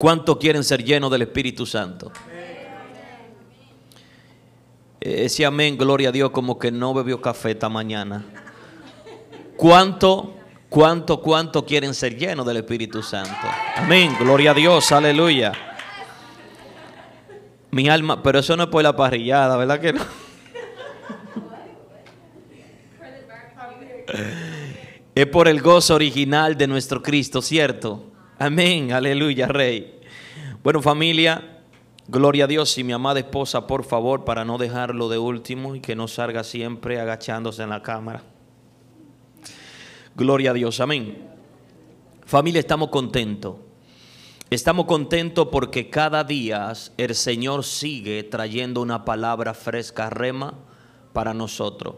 ¿Cuánto quieren ser llenos del Espíritu Santo? E-, ese amén, gloria a Dios, como que no bebió café esta mañana. ¿Cuánto, cuánto, cuánto quieren ser llenos del Espíritu Santo? Amén, gloria a Dios, aleluya. Mi alma, pero eso no es por la parrillada, ¿verdad que no? Es por el gozo original de nuestro Cristo, ¿cierto? Amén, aleluya, Rey. Bueno, familia, gloria a Dios y mi amada esposa, por favor, para no dejarlo de último y que no salga siempre agachándose en la cámara. Gloria a Dios, amén. Familia, estamos contentos. Estamos contentos porque cada día el Señor sigue trayendo una palabra fresca, rema, para nosotros.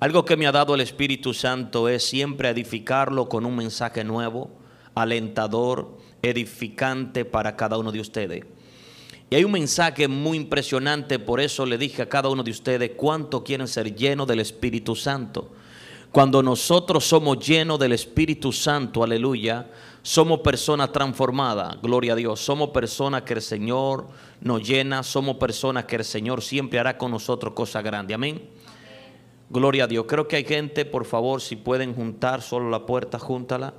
Algo que me ha dado el Espíritu Santo es siempre edificarlo con un mensaje nuevo alentador, edificante para cada uno de ustedes. Y hay un mensaje muy impresionante, por eso le dije a cada uno de ustedes cuánto quieren ser llenos del Espíritu Santo. Cuando nosotros somos llenos del Espíritu Santo, aleluya, somos personas transformadas, gloria a Dios. Somos personas que el Señor nos llena, somos personas que el Señor siempre hará con nosotros cosas grandes. Amén. Gloria a Dios. Creo que hay gente, por favor, si pueden juntar solo la puerta, júntala.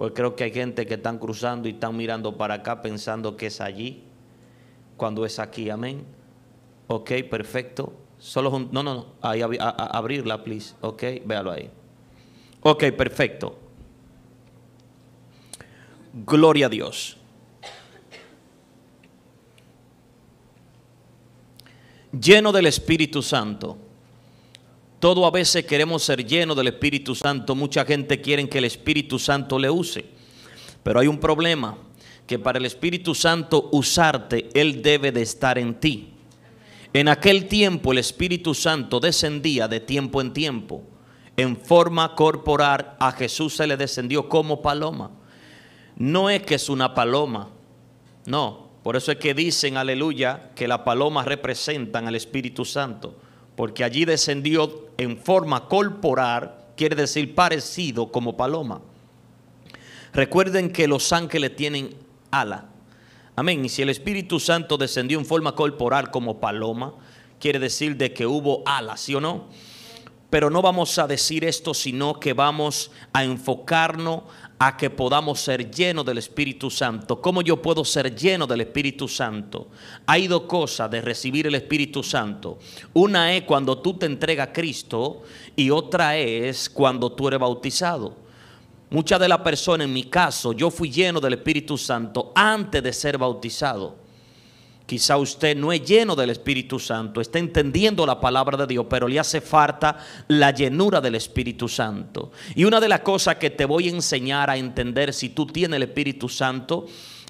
Pues creo que hay gente que están cruzando y están mirando para acá pensando que es allí, cuando es aquí, amén. Ok, perfecto. Solo no, no, no, ahí, abrirla, please. Ok, véalo ahí. Ok, perfecto. Gloria a Dios. Lleno del Espíritu Santo. Todo a veces queremos ser llenos del Espíritu Santo. Mucha gente quiere que el Espíritu Santo le use. Pero hay un problema, que para el Espíritu Santo usarte, Él debe de estar en ti. En aquel tiempo el Espíritu Santo descendía de tiempo en tiempo. En forma corporal a Jesús se le descendió como paloma. No es que es una paloma, no. Por eso es que dicen, aleluya, que las palomas representan al Espíritu Santo porque allí descendió en forma corporal, quiere decir parecido como paloma. Recuerden que los ángeles tienen ala. Amén. Y si el Espíritu Santo descendió en forma corporal como paloma, quiere decir de que hubo ala, ¿sí o no? Pero no vamos a decir esto, sino que vamos a enfocarnos a que podamos ser llenos del Espíritu Santo. ¿Cómo yo puedo ser lleno del Espíritu Santo? Hay dos cosas de recibir el Espíritu Santo. Una es cuando tú te entregas a Cristo y otra es cuando tú eres bautizado. Muchas de las personas, en mi caso, yo fui lleno del Espíritu Santo antes de ser bautizado. Quizá usted no es lleno del Espíritu Santo, está entendiendo la palabra de Dios, pero le hace falta la llenura del Espíritu Santo. Y una de las cosas que te voy a enseñar a entender si tú tienes el Espíritu Santo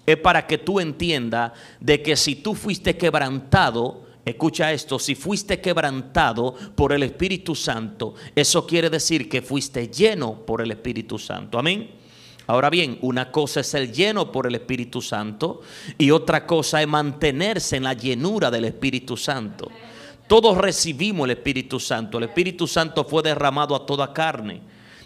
es para que tú entiendas de que si tú fuiste quebrantado, escucha esto, si fuiste quebrantado por el Espíritu Santo, eso quiere decir que fuiste lleno por el Espíritu Santo. Amén. Ahora bien, una cosa es ser lleno por el Espíritu Santo y otra cosa es mantenerse en la llenura del Espíritu Santo. Todos recibimos el Espíritu Santo. El Espíritu Santo fue derramado a toda carne.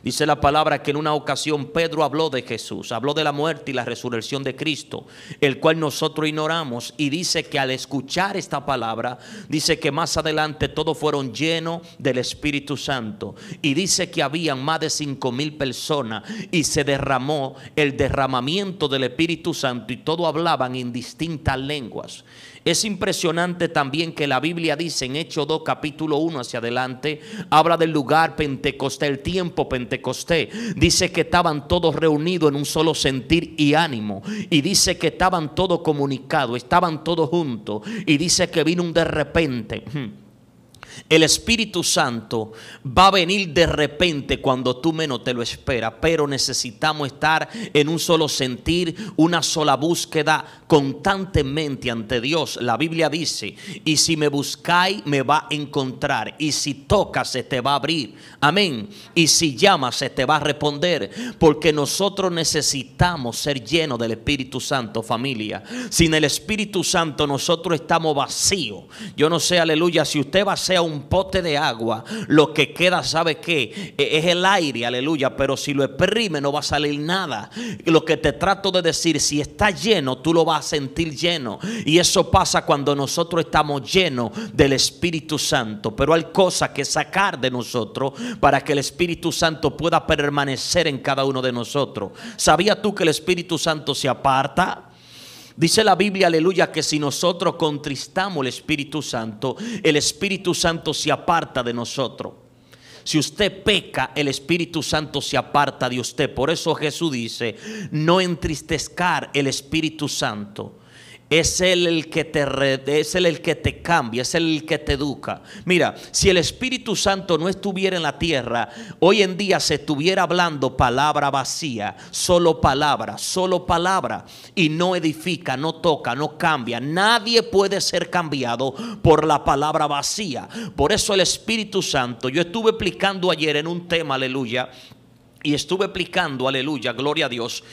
Dice la palabra que en una ocasión Pedro habló de Jesús, habló de la muerte y la resurrección de Cristo, el cual nosotros ignoramos. Y dice que al escuchar esta palabra, dice que más adelante todos fueron llenos del Espíritu Santo. Y dice que habían más de cinco mil personas y se derramó el derramamiento del Espíritu Santo y todos hablaban en distintas lenguas. Es impresionante también que la Biblia dice en Hechos 2 capítulo 1 hacia adelante, habla del lugar pentecostés, el tiempo pentecostés. Dice que estaban todos reunidos en un solo sentir y ánimo. Y dice que estaban todos comunicados, estaban todos juntos. Y dice que vino un de repente. Hmm. El Espíritu Santo va a venir de repente cuando tú menos te lo esperas, pero necesitamos estar en un solo sentir, una sola búsqueda constantemente ante Dios. La Biblia dice, y si me buscáis, me va a encontrar, y si tocas, se te va a abrir. Amén. Y si llamas, se te va a responder, porque nosotros necesitamos ser llenos del Espíritu Santo, familia. Sin el Espíritu Santo nosotros estamos vacíos. Yo no sé, aleluya, si usted va a ser un pote de agua, lo que queda, ¿sabe qué? E-, es el aire, aleluya, pero si lo exprime no va a salir nada. Lo que te trato de decir, si está lleno, tú lo vas a sentir lleno. Y eso pasa cuando nosotros estamos llenos del Espíritu Santo. Pero hay cosas que sacar de nosotros para que el Espíritu Santo pueda permanecer en cada uno de nosotros. sabía tú que el Espíritu Santo se aparta? Dice la Biblia, aleluya, que si nosotros contristamos el Espíritu Santo, el Espíritu Santo se aparta de nosotros. Si usted peca, el Espíritu Santo se aparta de usted. Por eso Jesús dice, no entristezcar el Espíritu Santo es Él el que te, es el que te cambia, es el que te educa. Mira, si el Espíritu Santo no estuviera en la tierra, hoy en día se estuviera hablando palabra vacía, solo palabra, solo palabra, y no edifica, no toca, no cambia. Nadie puede ser cambiado por la palabra vacía. Por eso el Espíritu Santo, yo estuve explicando ayer en un tema, aleluya, y estuve explicando, aleluya, gloria a Dios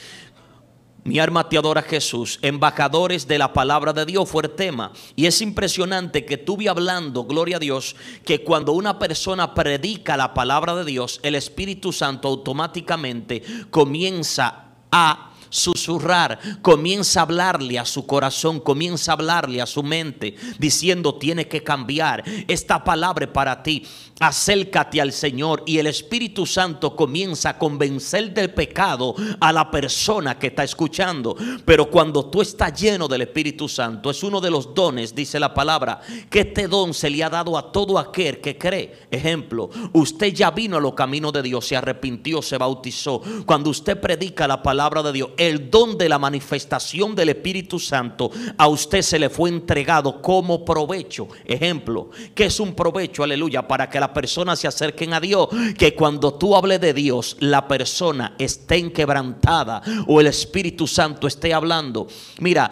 mi arma te adora Jesús, embajadores de la palabra de Dios fue el tema. Y es impresionante que estuve hablando, gloria a Dios, que cuando una persona predica la palabra de Dios, el Espíritu Santo automáticamente comienza a susurrar, comienza a hablarle a su corazón, comienza a hablarle a su mente, diciendo, tiene que cambiar, esta palabra para ti, acércate al Señor y el Espíritu Santo comienza a convencer del pecado a la persona que está escuchando. Pero cuando tú estás lleno del Espíritu Santo, es uno de los dones, dice la palabra, que este don se le ha dado a todo aquel que cree. Ejemplo, usted ya vino a los caminos de Dios, se arrepintió, se bautizó. Cuando usted predica la palabra de Dios, el don de la manifestación del Espíritu Santo a usted se le fue entregado como provecho. Ejemplo, que es un provecho, aleluya, para que la personas se acerquen a Dios. Que cuando tú hables de Dios, la persona esté enquebrantada o el Espíritu Santo esté hablando. Mira,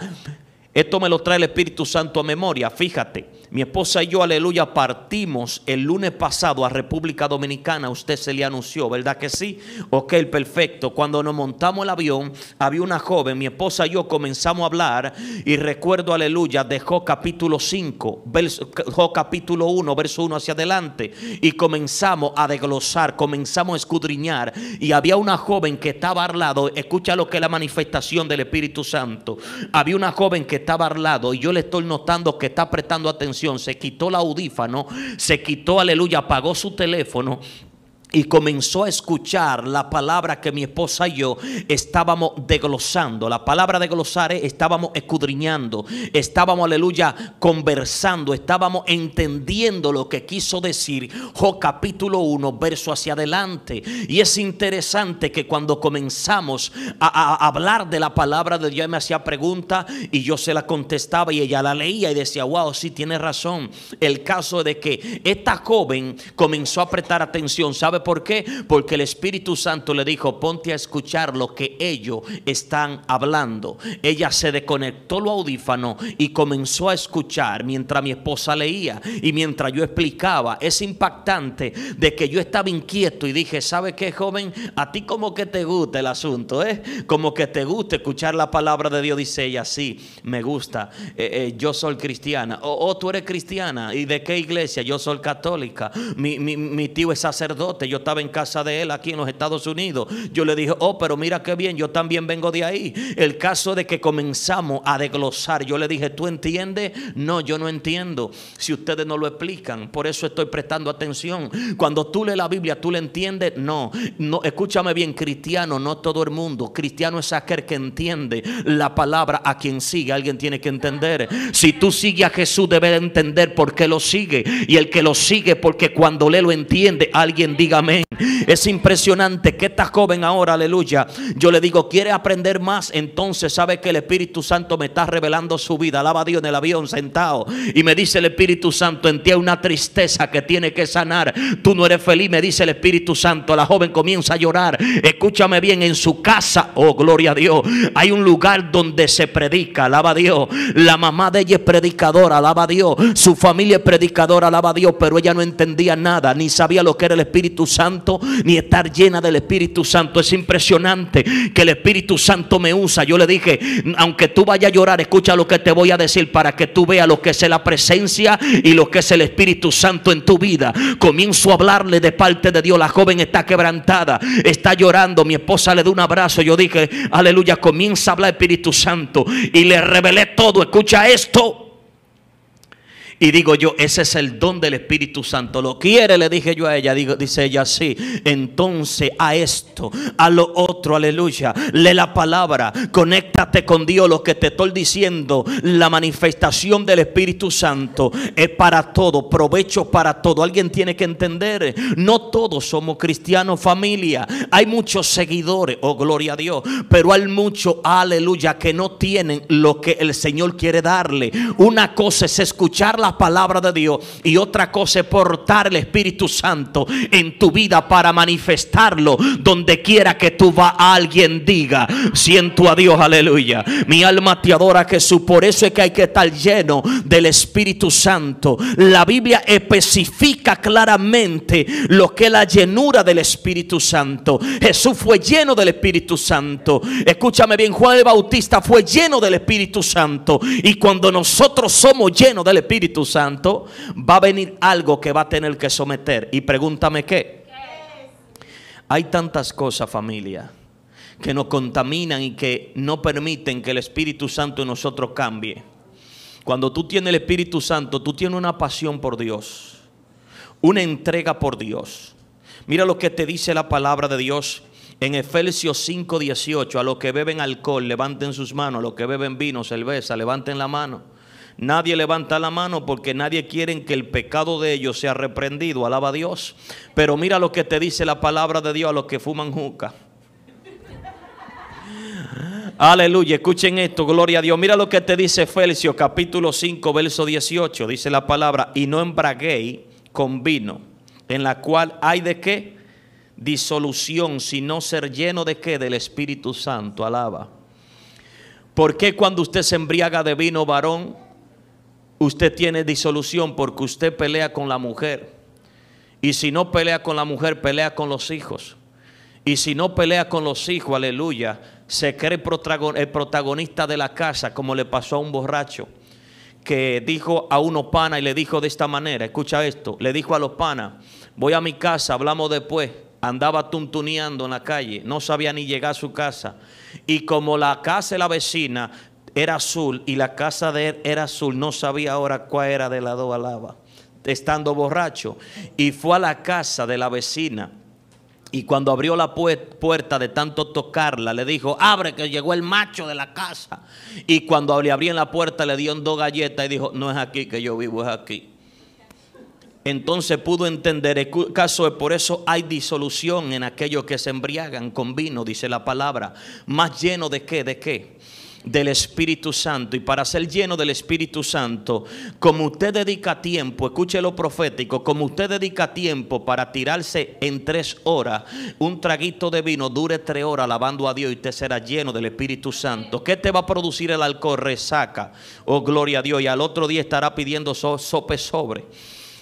esto me lo trae el Espíritu Santo a memoria, fíjate. Mi esposa y yo, aleluya, partimos el lunes pasado a República Dominicana. Usted se le anunció, ¿verdad que sí? Ok, perfecto. Cuando nos montamos el avión, había una joven, mi esposa y yo comenzamos a hablar y recuerdo, aleluya, dejó capítulo 5, dejó capítulo 1, verso 1 hacia adelante. Y comenzamos a desglosar, comenzamos a escudriñar. Y había una joven que estaba al lado, escucha lo que es la manifestación del Espíritu Santo. Había una joven que estaba al lado y yo le estoy notando que está prestando atención se quitó la audífano, se quitó, aleluya, apagó su teléfono y comenzó a escuchar la palabra que mi esposa y yo estábamos deglosando, La palabra de estábamos escudriñando, estábamos, aleluya, conversando, estábamos entendiendo lo que quiso decir Jo capítulo 1, verso hacia adelante. Y es interesante que cuando comenzamos a, hablar de la palabra de Dios, me hacía pregunta y yo se la contestaba y ella la leía y decía, wow, sí, tiene razón. El caso de que esta joven comenzó a prestar atención, ¿sabe? por qué? Porque el Espíritu Santo le dijo, ponte a escuchar lo que ellos están hablando. Ella se desconectó lo audífono y comenzó a escuchar mientras mi esposa leía y mientras yo explicaba. Es impactante de que yo estaba inquieto y dije, ¿sabe qué, joven? A ti como que te gusta el asunto, ¿eh? Como que te gusta escuchar la palabra de Dios, dice ella, sí, me gusta. Eh, eh, yo soy cristiana. O oh, oh, tú eres cristiana. ¿Y de qué iglesia? Yo soy católica. mi tío es sacerdote yo estaba en casa de él aquí en los Estados Unidos, yo le dije, oh, pero mira qué bien, yo también vengo de ahí. El caso de que comenzamos a desglosar, yo le dije, ¿tú entiendes? No, yo no entiendo. Si ustedes no lo explican, por eso estoy prestando atención. Cuando tú lees la Biblia, ¿tú le entiendes? No, no escúchame bien, cristiano, no todo el mundo. Cristiano es aquel que entiende la palabra a quien sigue. Alguien tiene que entender. Si tú sigues a Jesús, debes entender por qué lo sigue. Y el que lo sigue, porque cuando le lo entiende, alguien diga es impresionante que esta joven ahora, aleluya, yo le digo, ¿quiere aprender más? Entonces sabe que el Espíritu Santo me está revelando su vida. Alaba a Dios en el avión sentado. Y me dice el Espíritu Santo, en ti hay una tristeza que tiene que sanar. Tú no eres feliz, me dice el Espíritu Santo. La joven comienza a llorar. Escúchame bien, en su casa, oh gloria a Dios, hay un lugar donde se predica. Alaba a Dios. La mamá de ella es predicadora, alaba a Dios. Su familia es predicadora, alaba a Dios. Pero ella no entendía nada, ni sabía lo que era el Espíritu Santo ni estar llena del Espíritu Santo. Es impresionante que el Espíritu Santo me usa. Yo le dije, aunque tú vayas a llorar, escucha lo que te voy a decir para que tú veas lo que es la presencia y lo que es el Espíritu Santo en tu vida. Comienzo a hablarle de parte de Dios. La joven está quebrantada, está llorando. Mi esposa le da un abrazo. Yo dije, aleluya, comienza a hablar Espíritu Santo. Y le revelé todo. Escucha esto. Y digo yo, ese es el don del Espíritu Santo. ¿Lo quiere? Le dije yo a ella. Digo, dice ella, sí. Entonces a esto, a lo otro, aleluya. Lee la palabra, conéctate con Dios. Lo que te estoy diciendo, la manifestación del Espíritu Santo es para todo, provecho para todo. Alguien tiene que entender, no todos somos cristianos familia. Hay muchos seguidores, oh gloria a Dios, pero hay muchos, aleluya, que no tienen lo que el Señor quiere darle. Una cosa es escuchar la palabra de Dios. Y otra cosa es portar el Espíritu Santo en tu vida para manifestarlo donde quiera que tú vas. Alguien diga, siento a Dios, aleluya. Mi alma te adora Jesús. Por eso es que hay que estar lleno del Espíritu Santo. La Biblia especifica claramente lo que es la llenura del Espíritu Santo. Jesús fue lleno del Espíritu Santo. Escúchame bien, Juan el Bautista fue lleno del Espíritu Santo. Y cuando nosotros somos llenos del Espíritu Santo, va a venir algo que va a tener que someter. Y pregúntame qué. Hay tantas cosas, familia, que nos contaminan y que no permiten que el Espíritu Santo en nosotros cambie. Cuando tú tienes el Espíritu Santo, tú tienes una pasión por Dios, una entrega por Dios. Mira lo que te dice la palabra de Dios en Efesios 5:18, a los que beben alcohol, levanten sus manos, a los que beben vino, cerveza, levanten la mano. Nadie levanta la mano porque nadie quiere que el pecado de ellos sea reprendido. Alaba a Dios. Pero mira lo que te dice la palabra de Dios a los que fuman juca. Aleluya, escuchen esto, gloria a Dios. Mira lo que te dice Felicio, capítulo 5, verso 18. Dice la palabra, y no embraguéis con vino, en la cual hay de qué disolución, sino ser lleno de qué del Espíritu Santo. Alaba. ¿Por qué cuando usted se embriaga de vino, varón? usted tiene disolución porque usted pelea con la mujer. Y si no pelea con la mujer, pelea con los hijos. Y si no pelea con los hijos, aleluya, se cree el protagonista de la casa, como le pasó a un borracho que dijo a uno pana y le dijo de esta manera, escucha esto, le dijo a los panas, voy a mi casa, hablamos después, andaba tuntuneando en la calle, no sabía ni llegar a su casa, y como la casa de la vecina era azul y la casa de él era azul, no sabía ahora cuál era de la dobalaba estando borracho. Y fue a la casa de la vecina. Y cuando abrió la puerta de tanto tocarla, le dijo, abre que llegó el macho de la casa. Y cuando le abrían la puerta, le dieron dos galletas y dijo, no es aquí que yo vivo, es aquí. Entonces pudo entender, el caso es por eso hay disolución en aquellos que se embriagan con vino, dice la palabra. Más lleno de qué, de qué del Espíritu Santo. Y para ser lleno del Espíritu Santo, como usted dedica tiempo, escuche lo profético, como usted dedica tiempo para tirarse en tres horas, un traguito de vino dure tres horas alabando a Dios y usted será lleno del Espíritu Santo. ¿Qué te va a producir el alcohol? Resaca. Oh, gloria a Dios. Y al otro día estará pidiendo sope sobre.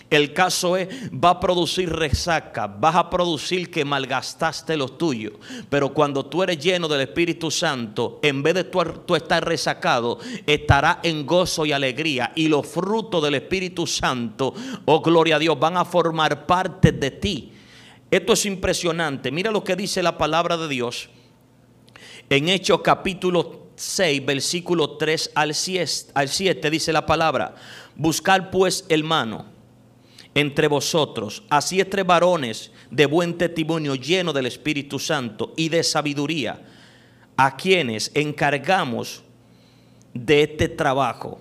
El caso es, va a producir resaca, vas a producir que malgastaste lo tuyos. Pero cuando tú eres lleno del Espíritu Santo, en vez de tú, estar resacado, estará en gozo y alegría. Y los frutos del Espíritu Santo, oh gloria a Dios, van a formar parte de ti. Esto es impresionante. Mira lo que dice la palabra de Dios en Hechos capítulo 6, versículo 3 al 7, dice la palabra. Buscar pues, hermano entre vosotros, así tres varones de buen testimonio, lleno del Espíritu Santo y de sabiduría, a quienes encargamos de este trabajo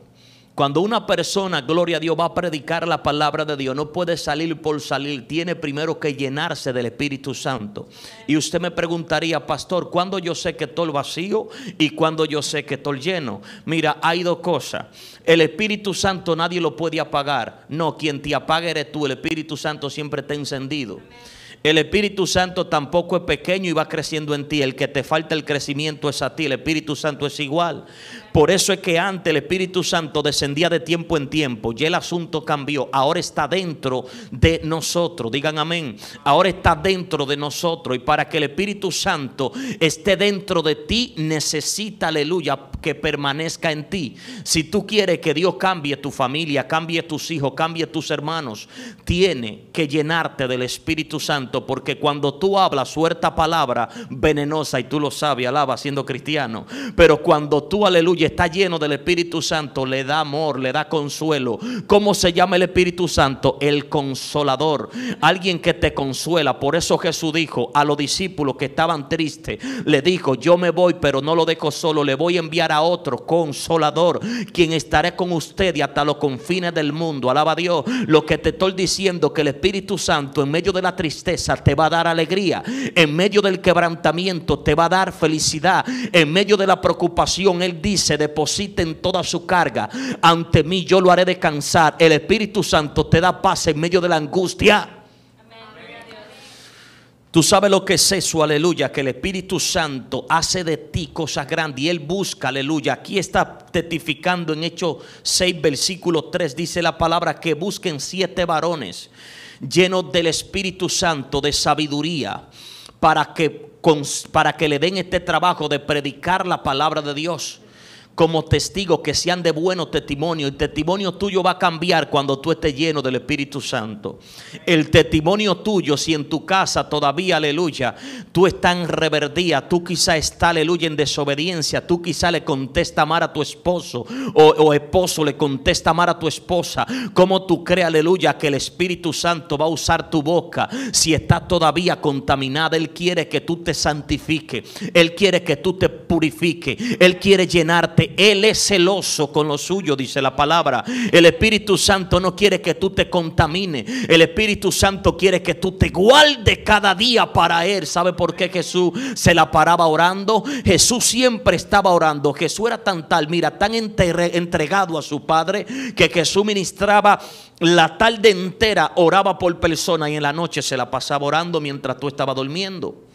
cuando una persona, gloria a Dios, va a predicar la palabra de Dios, no puede salir por salir, tiene primero que llenarse del Espíritu Santo. Y usted me preguntaría, pastor, ¿cuándo yo sé que estoy vacío y cuándo yo sé que estoy lleno? Mira, hay dos cosas. El Espíritu Santo nadie lo puede apagar. No, quien te apaga eres tú. El Espíritu Santo siempre está encendido. El Espíritu Santo tampoco es pequeño y va creciendo en ti. El que te falta el crecimiento es a ti. El Espíritu Santo es igual. Por eso es que antes el Espíritu Santo descendía de tiempo en tiempo. Y el asunto cambió. Ahora está dentro de nosotros. Digan amén. Ahora está dentro de nosotros. Y para que el Espíritu Santo esté dentro de ti, necesita, aleluya, que permanezca en ti. Si tú quieres que Dios cambie tu familia, cambie tus hijos, cambie tus hermanos, tiene que llenarte del Espíritu Santo. Porque cuando tú hablas, suelta palabra venenosa y tú lo sabes, alaba siendo cristiano. Pero cuando tú, aleluya, está lleno del Espíritu Santo, le da amor, le da consuelo. ¿Cómo se llama el Espíritu Santo? El consolador. Alguien que te consuela. Por eso Jesús dijo a los discípulos que estaban tristes, le dijo, yo me voy, pero no lo dejo solo, le voy a enviar a otro consolador, quien estará con usted y hasta los confines del mundo. Alaba a Dios. Lo que te estoy diciendo, que el Espíritu Santo en medio de la tristeza te va a dar alegría. En medio del quebrantamiento te va a dar felicidad. En medio de la preocupación, Él dice, depositen toda su carga. Ante mí yo lo haré descansar. El Espíritu Santo te da paz en medio de la angustia. Tú sabes lo que es eso, aleluya, que el Espíritu Santo hace de ti cosas grandes y Él busca, aleluya. Aquí está testificando en Hechos 6, versículo 3, dice la palabra que busquen siete varones llenos del Espíritu Santo, de sabiduría, para que, para que le den este trabajo de predicar la palabra de Dios como testigos que sean de buenos testimonio. El testimonio tuyo va a cambiar cuando tú estés lleno del Espíritu Santo. El testimonio tuyo, si en tu casa todavía, aleluya, tú estás en reverdía, tú quizá estás, aleluya, en desobediencia, tú quizá le contesta amar a tu esposo o, esposo le contesta amar a tu esposa. Como tú crees, aleluya, que el Espíritu Santo va a usar tu boca si está todavía contaminada? Él quiere que tú te santifiques, Él quiere que tú te purifiques, Él quiere llenarte él es celoso con lo suyo, dice la palabra. El Espíritu Santo no quiere que tú te contamines. El Espíritu Santo quiere que tú te guardes cada día para Él. ¿Sabe por qué Jesús se la paraba orando? Jesús siempre estaba orando. Jesús era tan tal, mira, tan entregado a su Padre que Jesús ministraba la tarde entera, oraba por persona y en la noche se la pasaba orando mientras tú estabas durmiendo.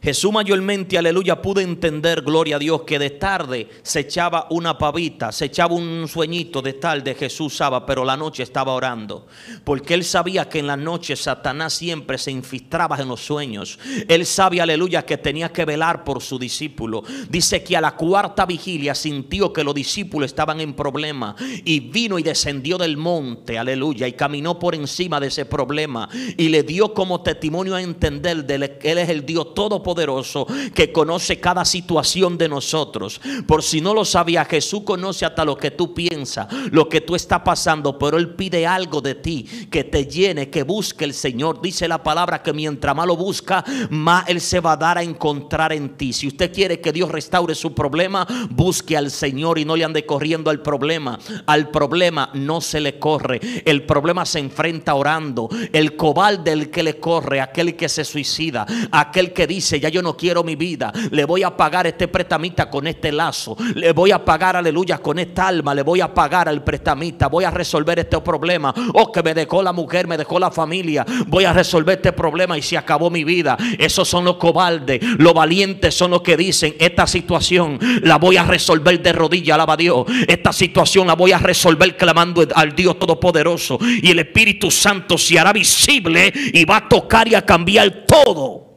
Jesús mayormente, aleluya, pudo entender, gloria a Dios, que de tarde se echaba una pavita, se echaba un sueñito de tarde, Jesús usaba, pero la noche estaba orando. Porque él sabía que en la noche Satanás siempre se infiltraba en los sueños. Él sabe, aleluya, que tenía que velar por su discípulo. Dice que a la cuarta vigilia sintió que los discípulos estaban en problema y vino y descendió del monte, aleluya, y caminó por encima de ese problema y le dio como testimonio a entender de que él es el Dios todo Poderoso que conoce cada situación de nosotros. Por si no lo sabía, Jesús conoce hasta lo que tú piensas, lo que tú estás pasando, pero Él pide algo de ti, que te llene, que busque el Señor. Dice la palabra que mientras más lo busca, más Él se va a dar a encontrar en ti. Si usted quiere que Dios restaure su problema, busque al Señor y no le ande corriendo al problema. Al problema no se le corre. El problema se enfrenta orando. El cobal del que le corre, aquel que se suicida, aquel que dice ya yo no quiero mi vida, le voy a pagar este prestamista con este lazo, le voy a pagar, aleluya, con esta alma, le voy a pagar al prestamista, voy a resolver este problema, oh, que me dejó la mujer, me dejó la familia, voy a resolver este problema y se acabó mi vida. Esos son los cobardes, los valientes son los que dicen, esta situación la voy a resolver de rodillas, alaba a Dios, esta situación la voy a resolver clamando al Dios Todopoderoso y el Espíritu Santo se hará visible y va a tocar y a cambiar todo.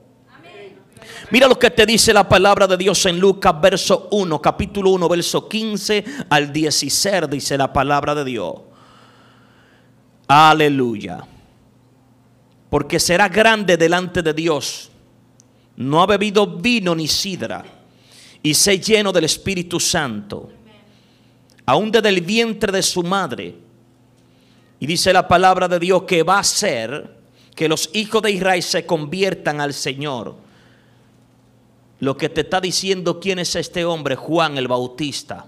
Mira lo que te dice la palabra de Dios en Lucas, verso 1, capítulo 1, verso 15 al 16, dice la palabra de Dios. Aleluya. Porque será grande delante de Dios. No ha bebido vino ni sidra. Y sé lleno del Espíritu Santo. Aún desde el vientre de su madre. Y dice la palabra de Dios que va a ser que los hijos de Israel se conviertan al Señor lo que te está diciendo quién es este hombre, Juan el Bautista.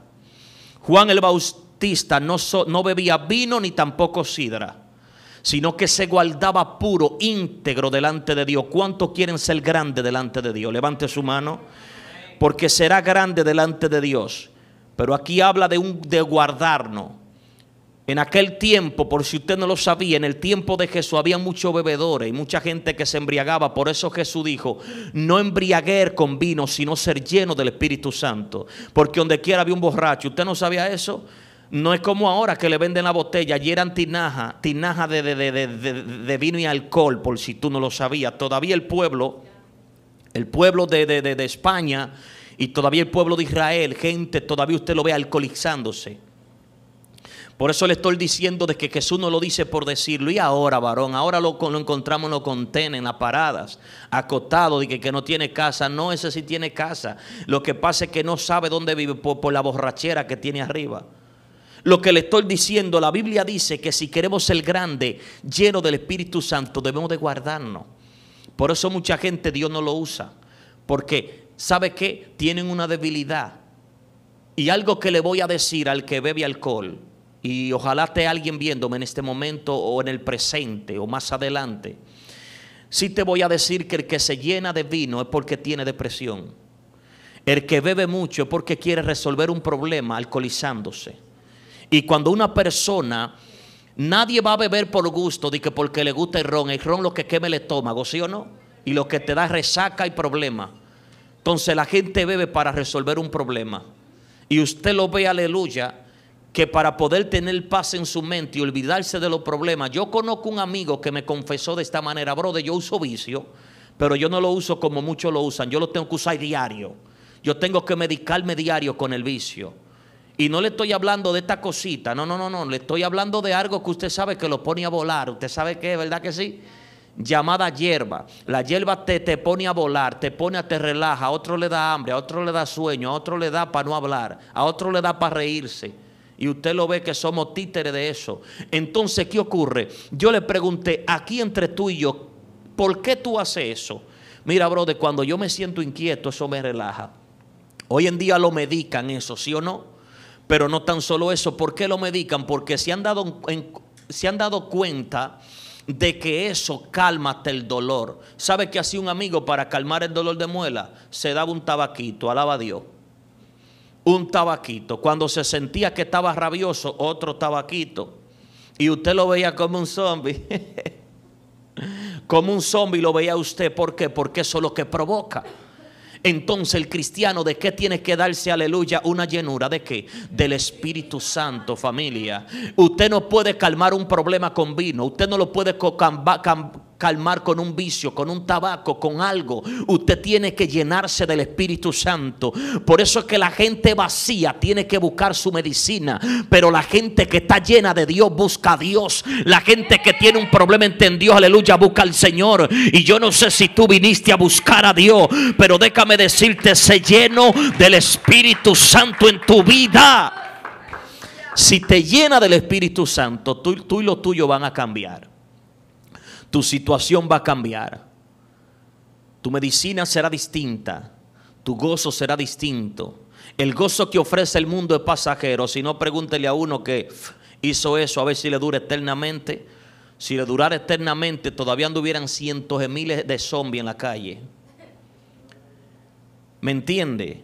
Juan el Bautista no, no bebía vino ni tampoco sidra sino que se guardaba puro, íntegro delante de Dios. ¿Cuánto quieren ser grandes delante de Dios? Levante su mano, porque será grande delante de Dios. Pero aquí habla de, un, de guardarnos. En aquel tiempo, por si usted no lo sabía, en el tiempo de Jesús había muchos bebedores y mucha gente que se embriagaba. Por eso Jesús dijo, no embriaguer con vino, sino ser lleno del Espíritu Santo. Porque donde quiera había un borracho. ¿Usted no sabía eso? No es como ahora que le venden la botella. y eran tinaja, de, de vino y alcohol, por si tú no lo sabías. Todavía el pueblo, el pueblo de España y todavía el pueblo de Israel, gente, todavía usted lo ve alcoholizándose por eso le estoy diciendo de que Jesús no lo dice por decirlo. Y ahora, varón, ahora lo, lo encontramos, lo contenen, en las paradas, acotado, de que, que, no tiene casa. No, ese sí tiene casa. Lo que pasa es que no sabe dónde vive por, la borrachera que tiene arriba. Lo que le estoy diciendo, la Biblia dice que si queremos ser grande, lleno del Espíritu Santo, debemos de guardarnos. Por eso mucha gente Dios no lo usa. Porque, ¿sabe qué? Tienen una debilidad. Y algo que le voy a decir al que bebe alcohol y ojalá esté alguien viéndome en este momento o en el presente o más adelante. Sí te voy a decir que el que se llena de vino es porque tiene depresión. El que bebe mucho es porque quiere resolver un problema alcoholizándose. Y cuando una persona, nadie va a beber por gusto, de que porque le gusta el ron, el ron lo que queme el estómago, ¿sí o no? Y lo que te da resaca y problema. Entonces la gente bebe para resolver un problema. Y usted lo ve, aleluya, que para poder tener paz en su mente y olvidarse de los problemas, yo conozco un amigo que me confesó de esta manera, brother, yo uso vicio, pero yo no lo uso como muchos lo usan, yo lo tengo que usar diario, yo tengo que medicarme diario con el vicio. Y no le estoy hablando de esta cosita, no, no, no, no, le estoy hablando de algo que usted sabe que lo pone a volar, usted sabe que es verdad que sí llamada hierba. La hierba te, te, pone a volar, te pone a te relaja, a otro le da hambre, a otro le da sueño, a otro le da para no hablar, a otro le da para reírse. Y usted lo ve que somos títeres de eso. Entonces, ¿qué ocurre? Yo le pregunté, aquí entre tú y yo, ¿por qué tú haces eso? Mira, brother, cuando yo me siento inquieto, eso me relaja. Hoy en día lo medican eso, ¿sí o no? Pero no tan solo eso. ¿Por qué lo medican? Porque se han dado, se han dado cuenta de que eso calma el dolor. ¿Sabe qué hacía un amigo para calmar el dolor de muela? Se daba un tabaquito, alaba a Dios un tabaquito. Cuando se sentía que estaba rabioso, otro tabaquito. Y usted lo veía como un zombie. como un zombie lo veía usted. ¿Por qué? Porque eso es lo que provoca. Entonces el cristiano de qué tiene que darse, aleluya, una llenura de qué? Del Espíritu Santo, familia. Usted no puede calmar un problema con vino. Usted no lo puede calmar calmar con un vicio, con un tabaco, con algo. Usted tiene que llenarse del Espíritu Santo. Por eso es que la gente vacía tiene que buscar su medicina. Pero la gente que está llena de Dios busca a Dios. La gente que tiene un problema en Dios, aleluya, busca al Señor. Y yo no sé si tú viniste a buscar a Dios, pero déjame decirte, se lleno del Espíritu Santo en tu vida. Si te llena del Espíritu Santo, tú, tú y lo tuyo van a cambiar tu situación va a cambiar. Tu medicina será distinta, tu gozo será distinto. El gozo que ofrece el mundo es pasajero. Si no, pregúntele a uno que hizo eso, a ver si le dura eternamente. Si le durara eternamente, todavía anduvieran cientos de miles de zombies en la calle. ¿Me entiende?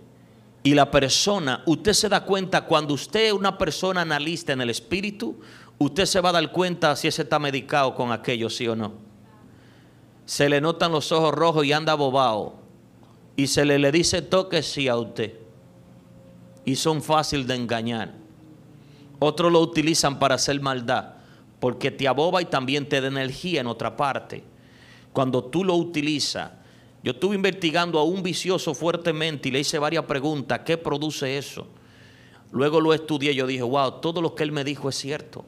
Y la persona, usted se da cuenta cuando usted es una persona analista en el espíritu, usted se va a dar cuenta si ese está medicado con aquello, sí o no. Se le notan los ojos rojos y anda bobado. Y se le, le dice toque sí a usted. Y son fáciles de engañar. Otros lo utilizan para hacer maldad, porque te aboba y también te da energía en otra parte. Cuando tú lo utilizas, yo estuve investigando a un vicioso fuertemente y le hice varias preguntas, ¿qué produce eso? Luego lo estudié, y yo dije, wow, todo lo que él me dijo es cierto.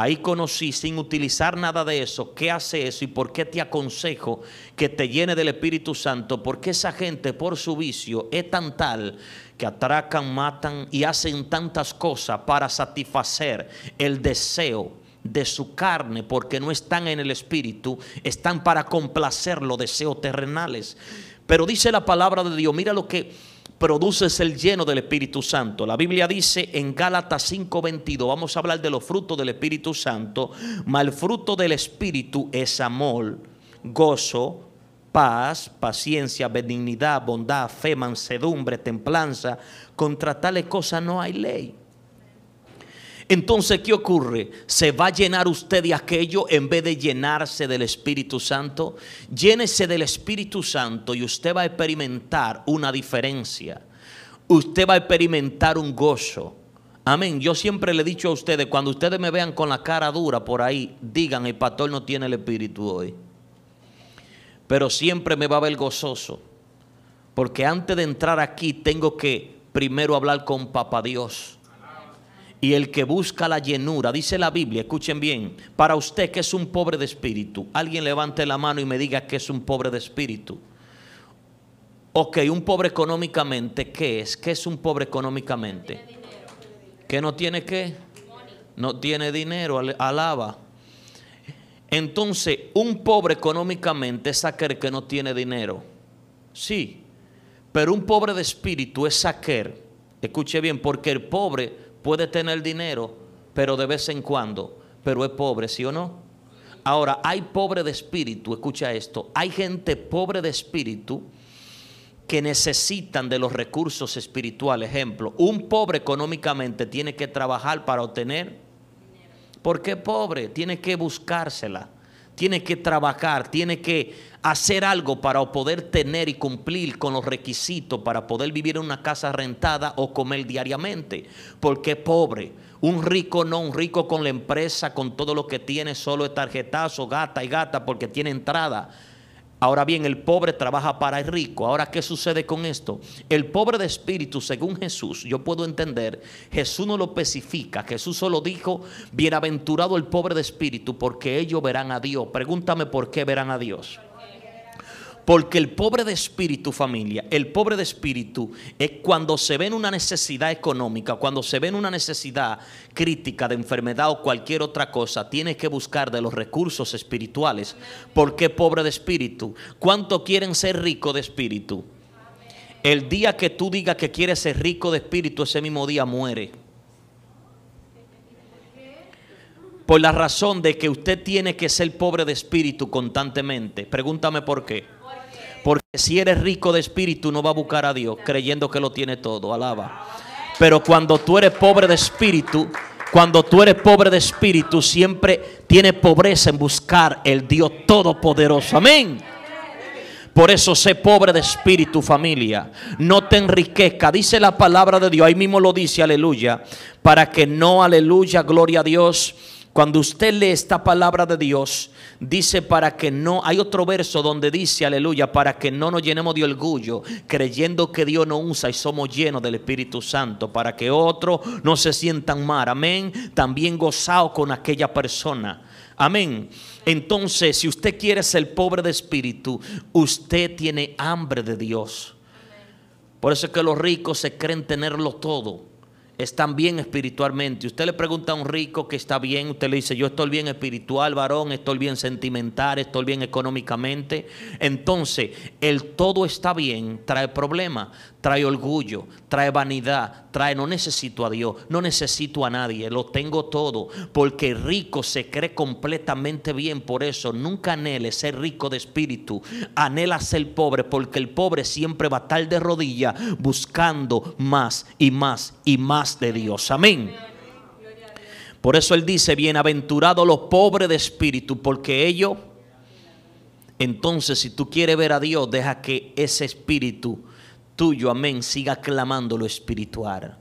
Ahí conocí sin utilizar nada de eso, qué hace eso y por qué te aconsejo que te llene del Espíritu Santo, porque esa gente por su vicio es tan tal que atracan, matan y hacen tantas cosas para satisfacer el deseo de su carne, porque no están en el Espíritu, están para complacer los deseos terrenales. Pero dice la palabra de Dios, mira lo que produce el lleno del Espíritu Santo. La Biblia dice en Gálatas 5:22, vamos a hablar de los frutos del Espíritu Santo, mal el fruto del Espíritu es amor, gozo, paz, paciencia, benignidad, bondad, fe, mansedumbre, templanza. Contra tales cosas no hay ley. Entonces, ¿qué ocurre? ¿Se va a llenar usted de aquello en vez de llenarse del Espíritu Santo? Llénese del Espíritu Santo y usted va a experimentar una diferencia. Usted va a experimentar un gozo. Amén. Yo siempre le he dicho a ustedes, cuando ustedes me vean con la cara dura por ahí, digan, el pastor no tiene el Espíritu hoy. Pero siempre me va a ver gozoso. Porque antes de entrar aquí tengo que primero hablar con Papá Dios y el que busca la llenura, dice la Biblia, escuchen bien, para usted que es un pobre de espíritu, alguien levante la mano y me diga que es un pobre de espíritu. Ok, un pobre económicamente, ¿qué es? ¿Qué es un pobre económicamente? ¿Que no tiene qué? No tiene dinero, alaba. Entonces, un pobre económicamente es aquel que no tiene dinero. Sí, pero un pobre de espíritu es aquel, escuche bien, porque el pobre puede tener dinero, pero de vez en cuando, pero es pobre, ¿sí o no? Ahora, hay pobre de espíritu, escucha esto, hay gente pobre de espíritu que necesitan de los recursos espirituales. Ejemplo, un pobre económicamente tiene que trabajar para obtener. ¿Por qué pobre? Tiene que buscársela tiene que trabajar, tiene que hacer algo para poder tener y cumplir con los requisitos para poder vivir en una casa rentada o comer diariamente, porque pobre. Un rico no, un rico con la empresa, con todo lo que tiene, solo es tarjetazo, gata y gata, porque tiene entrada Ahora bien, el pobre trabaja para el rico. Ahora, ¿qué sucede con esto? El pobre de espíritu, según Jesús, yo puedo entender, Jesús no lo especifica, Jesús solo dijo, bienaventurado el pobre de espíritu, porque ellos verán a Dios. Pregúntame por qué verán a Dios. Porque el pobre de espíritu, familia, el pobre de espíritu es cuando se ve en una necesidad económica, cuando se ve en una necesidad crítica de enfermedad o cualquier otra cosa, tiene que buscar de los recursos espirituales. ¿Por qué pobre de espíritu? ¿Cuánto quieren ser rico de espíritu? El día que tú digas que quieres ser rico de espíritu, ese mismo día muere. Por la razón de que usted tiene que ser pobre de espíritu constantemente. Pregúntame por qué. Porque si eres rico de espíritu no va a buscar a Dios creyendo que lo tiene todo. Alaba. Pero cuando tú eres pobre de espíritu, cuando tú eres pobre de espíritu, siempre tiene pobreza en buscar el Dios todopoderoso. Amén. Por eso sé pobre de espíritu, familia. No te enriquezca. Dice la palabra de Dios. Ahí mismo lo dice, aleluya. Para que no, aleluya, gloria a Dios. Cuando usted lee esta palabra de Dios, dice para que no, hay otro verso donde dice, aleluya, para que no nos llenemos de orgullo, creyendo que Dios nos usa y somos llenos del Espíritu Santo, para que otros no se sientan mal, amén, también gozado con aquella persona. Amén. Entonces, si usted quiere ser pobre de espíritu, usted tiene hambre de Dios. Por eso es que los ricos se creen tenerlo todo están bien espiritualmente. Usted le pregunta a un rico que está bien, usted le dice, yo estoy bien espiritual, varón, estoy bien sentimental, estoy bien económicamente. Entonces, el todo está bien trae problemas trae orgullo, trae vanidad, trae no necesito a Dios, no necesito a nadie, lo tengo todo, porque rico se cree completamente bien, por eso nunca anhele ser rico de espíritu, anhela ser pobre, porque el pobre siempre va a estar de rodilla buscando más y más y más de Dios. Amén. Por eso él dice, bienaventurados los pobres de espíritu, porque ellos, entonces si tú quieres ver a Dios, deja que ese espíritu tuyo, amén, siga clamando lo espiritual.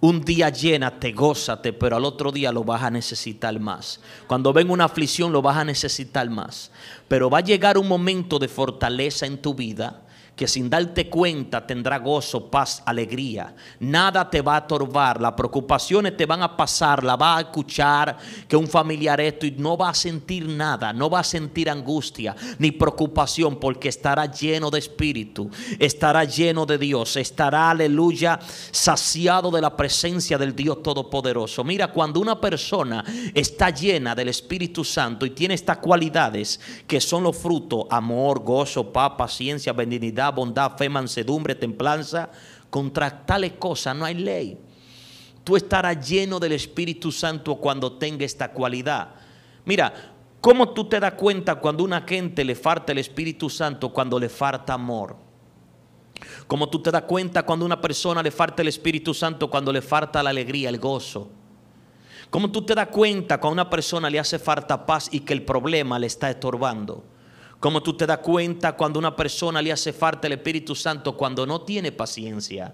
Un día te gózate, pero al otro día lo vas a necesitar más. Cuando venga una aflicción lo vas a necesitar más. Pero va a llegar un momento de fortaleza en tu vida que sin darte cuenta tendrá gozo, paz, alegría. Nada te va a atorbar, las preocupaciones te van a pasar, la va a escuchar que un familiar esto y no va a sentir nada, no va a sentir angustia ni preocupación porque estará lleno de espíritu, estará lleno de Dios, estará, aleluya, saciado de la presencia del Dios Todopoderoso. Mira, cuando una persona está llena del Espíritu Santo y tiene estas cualidades que son los frutos, amor, gozo, paz, paciencia, benignidad, bondad, fe, mansedumbre, templanza. Contra tales cosas no hay ley. Tú estarás lleno del Espíritu Santo cuando tenga esta cualidad. Mira, ¿cómo tú te das cuenta cuando una gente le falta el Espíritu Santo, cuando le falta amor? ¿Cómo tú te das cuenta cuando una persona le falta el Espíritu Santo, cuando le falta la alegría, el gozo? ¿Cómo tú te das cuenta cuando a una persona le hace falta paz y que el problema le está estorbando? Como tú te das cuenta cuando una persona le hace falta el Espíritu Santo, cuando no tiene paciencia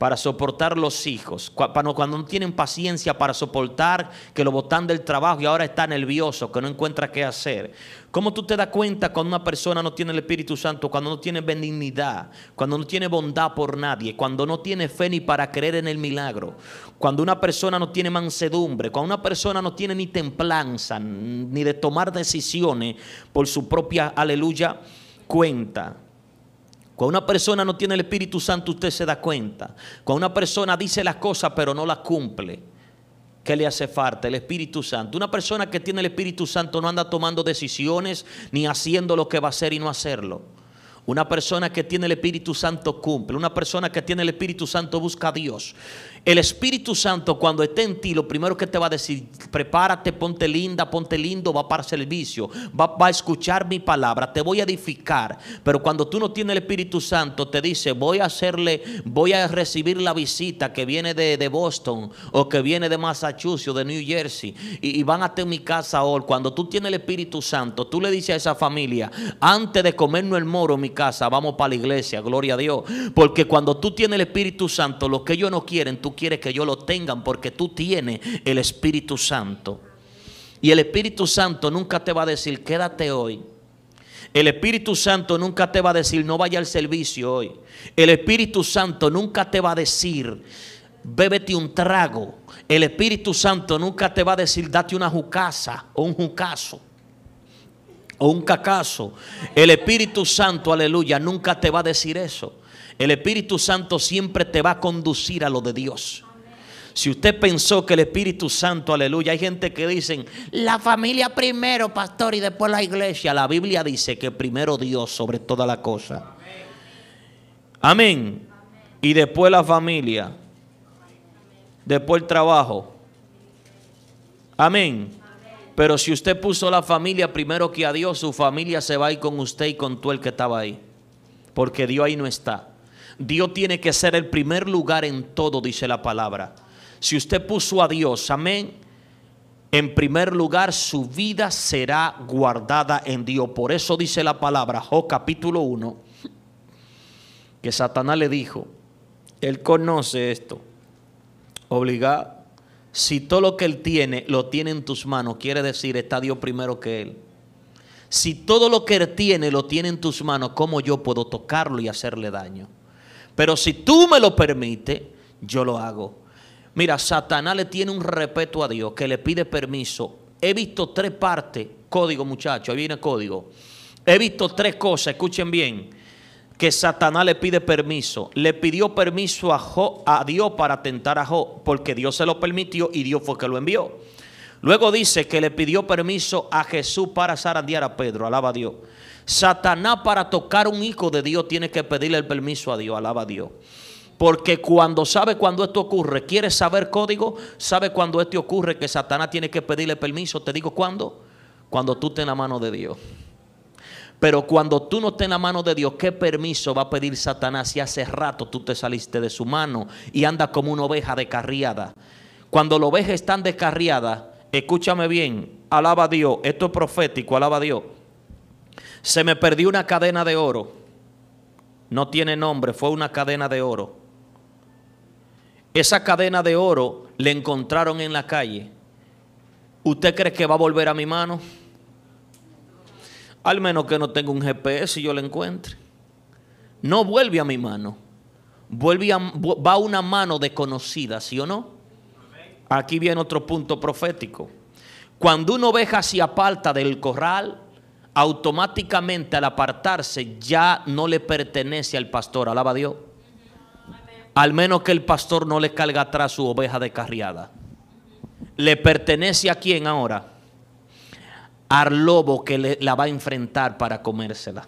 para soportar los hijos, cuando, no tienen paciencia para soportar que lo botan del trabajo y ahora está nervioso, que no encuentra qué hacer. ¿Cómo tú te das cuenta cuando una persona no tiene el Espíritu Santo, cuando no tiene benignidad, cuando no tiene bondad por nadie, cuando no tiene fe ni para creer en el milagro, cuando una persona no tiene mansedumbre, cuando una persona no tiene ni templanza, ni de tomar decisiones por su propia aleluya cuenta? Cuando una persona no tiene el Espíritu Santo, usted se da cuenta. Cuando una persona dice las cosas pero no las cumple, ¿qué le hace falta? El Espíritu Santo. Una persona que tiene el Espíritu Santo no anda tomando decisiones ni haciendo lo que va a hacer y no hacerlo. Una persona que tiene el Espíritu Santo cumple. Una persona que tiene el Espíritu Santo busca a Dios. El Espíritu Santo cuando esté en ti, lo primero que te va a decir, prepárate, ponte linda, ponte lindo, va para servicio, va, a escuchar mi palabra, te voy a edificar. Pero cuando tú no tienes el Espíritu Santo, te dice, voy a hacerle, voy a recibir la visita que viene de, Boston o que viene de Massachusetts o de New Jersey y, van a tener mi casa hoy. Cuando tú tienes el Espíritu Santo, tú le dices a esa familia, antes de comernos el moro en mi casa, vamos para la iglesia, gloria a Dios. Porque cuando tú tienes el Espíritu Santo, lo que ellos no quieren, tú Quiere quieres que yo lo tengan porque tú tienes el Espíritu Santo. Y el Espíritu Santo nunca te va a decir, quédate hoy. El Espíritu Santo nunca te va a decir, no vaya al servicio hoy. El Espíritu Santo nunca te va a decir, bébete un trago. El Espíritu Santo nunca te va a decir, date una jucasa o un jucazo o un cacazo. El Espíritu Santo, aleluya, nunca te va a decir eso. El Espíritu Santo siempre te va a conducir a lo de Dios. Si usted pensó que el Espíritu Santo, aleluya, hay gente que dicen, la familia primero, pastor, y después la iglesia. La Biblia dice que primero Dios sobre toda la cosa. Amén. Y después la familia. Después el trabajo. Amén. Pero si usted puso la familia primero que a Dios, su familia se va a ir con usted y con todo el que estaba ahí. Porque Dios ahí no está. Dios tiene que ser el primer lugar en todo, dice la palabra. Si usted puso a Dios, amén, en primer lugar su vida será guardada en Dios. Por eso dice la palabra, Job capítulo 1, que Satanás le dijo, él conoce esto, Obligado, si todo lo que él tiene, lo tiene en tus manos, quiere decir, está Dios primero que él. Si todo lo que él tiene, lo tiene en tus manos, ¿cómo yo puedo tocarlo y hacerle daño? Pero si tú me lo permites, yo lo hago. Mira, Satanás le tiene un respeto a Dios que le pide permiso. He visto tres partes, código muchachos, ahí viene el código. He visto tres cosas, escuchen bien, que Satanás le pide permiso. Le pidió permiso a, a Dios para tentar a Job, porque Dios se lo permitió y Dios fue que lo envió. Luego dice que le pidió permiso a Jesús para zarandear a Pedro, alaba a Dios. Satanás para tocar un hijo de Dios tiene que pedirle el permiso a Dios, alaba a Dios. Porque cuando sabe cuando esto ocurre, quiere saber código, sabe cuando esto ocurre que Satanás tiene que pedirle permiso. Te digo cuándo, cuando tú estés en la mano de Dios. Pero cuando tú no estés en la mano de Dios, ¿qué permiso va a pedir Satanás si hace rato tú te saliste de su mano y andas como una oveja descarriada? Cuando la oveja está descarriada, escúchame bien, alaba a Dios, esto es profético, alaba a Dios. Se me perdió una cadena de oro. No tiene nombre, fue una cadena de oro. Esa cadena de oro le encontraron en la calle. ¿Usted cree que va a volver a mi mano? Al menos que no tenga un GPS y yo la encuentre. No vuelve a mi mano. Vuelve a, va a una mano desconocida, ¿sí o no? Aquí viene otro punto profético. Cuando una oveja se aparta del corral, automáticamente al apartarse ya no le pertenece al pastor. Alaba a Dios. Al menos que el pastor no le carga atrás su oveja descarriada. ¿Le pertenece a quién ahora? Al lobo que la va a enfrentar para comérsela.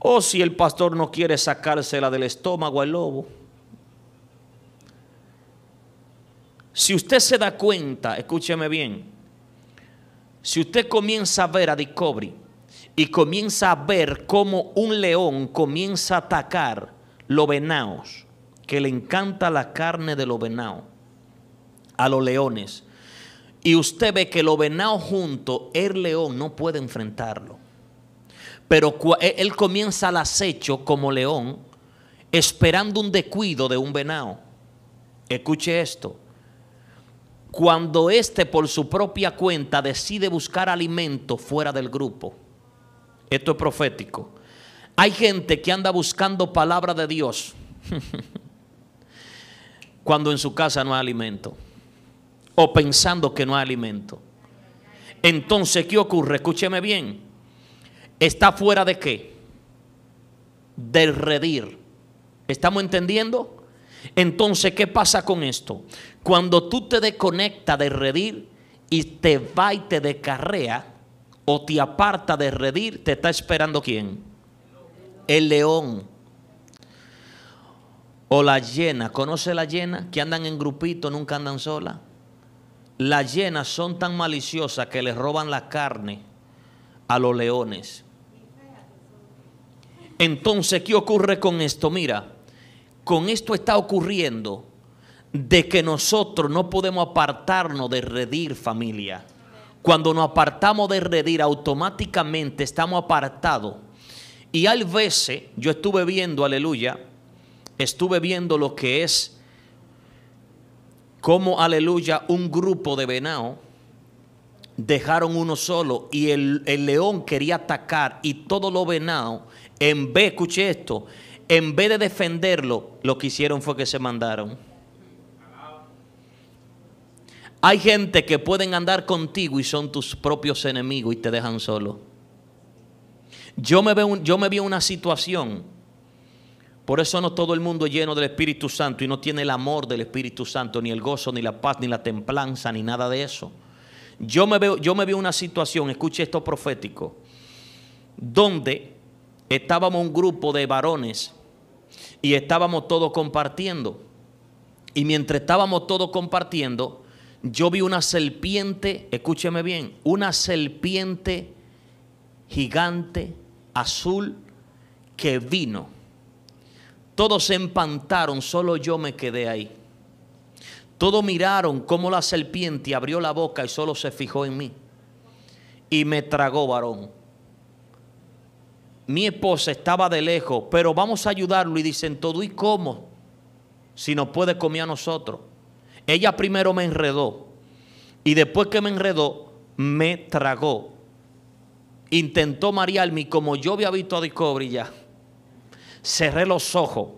O si el pastor no quiere sacársela del estómago al lobo. Si usted se da cuenta, escúcheme bien, si usted comienza a ver a Discovery y comienza a ver cómo un león comienza a atacar los venados, que le encanta la carne de los venados, a los leones, y usted ve que los venados junto el león no puede enfrentarlo. Pero e, él comienza al acecho como león, esperando un descuido de un venado. Escuche esto cuando éste por su propia cuenta decide buscar alimento fuera del grupo. Esto es profético. Hay gente que anda buscando palabra de Dios cuando en su casa no hay alimento o pensando que no hay alimento. Entonces, ¿qué ocurre? Escúcheme bien. ¿Está fuera de qué? Del redir. ¿Estamos entendiendo? Entonces, ¿qué pasa con esto? Cuando tú te desconectas de redir y te va y te decarrea o te aparta de redir, te está esperando quién? El león. O la llena. ¿Conoce la llena? Que andan en grupito, nunca andan sola. Las llenas son tan maliciosas que les roban la carne a los leones. Entonces, ¿qué ocurre con esto? Mira con esto está ocurriendo de que nosotros no podemos apartarnos de redir familia. Cuando nos apartamos de redir, automáticamente estamos apartados. Y hay veces, yo estuve viendo, aleluya, estuve viendo lo que es como, aleluya, un grupo de venado dejaron uno solo y el, el león quería atacar y todos los venados, en vez, escuche esto, en vez de defenderlo, lo que hicieron fue que se mandaron. Hay gente que pueden andar contigo y son tus propios enemigos y te dejan solo. Yo me, veo, yo me vi una situación. Por eso no todo el mundo es lleno del Espíritu Santo y no tiene el amor del Espíritu Santo, ni el gozo, ni la paz, ni la templanza, ni nada de eso. Yo me veo, yo me vi una situación, escuche esto profético, donde estábamos un grupo de varones y estábamos todos compartiendo. Y mientras estábamos todos compartiendo, yo vi una serpiente, escúcheme bien, una serpiente gigante, azul, que vino. Todos se empantaron, solo yo me quedé ahí. Todos miraron cómo la serpiente abrió la boca y solo se fijó en mí. Y me tragó varón mi esposa estaba de lejos, pero vamos a ayudarlo. Y dicen todo, ¿y cómo? Si nos puede comer a nosotros. Ella primero me enredó y después que me enredó, me tragó. Intentó marearme como yo había visto a Discovery ya. Cerré los ojos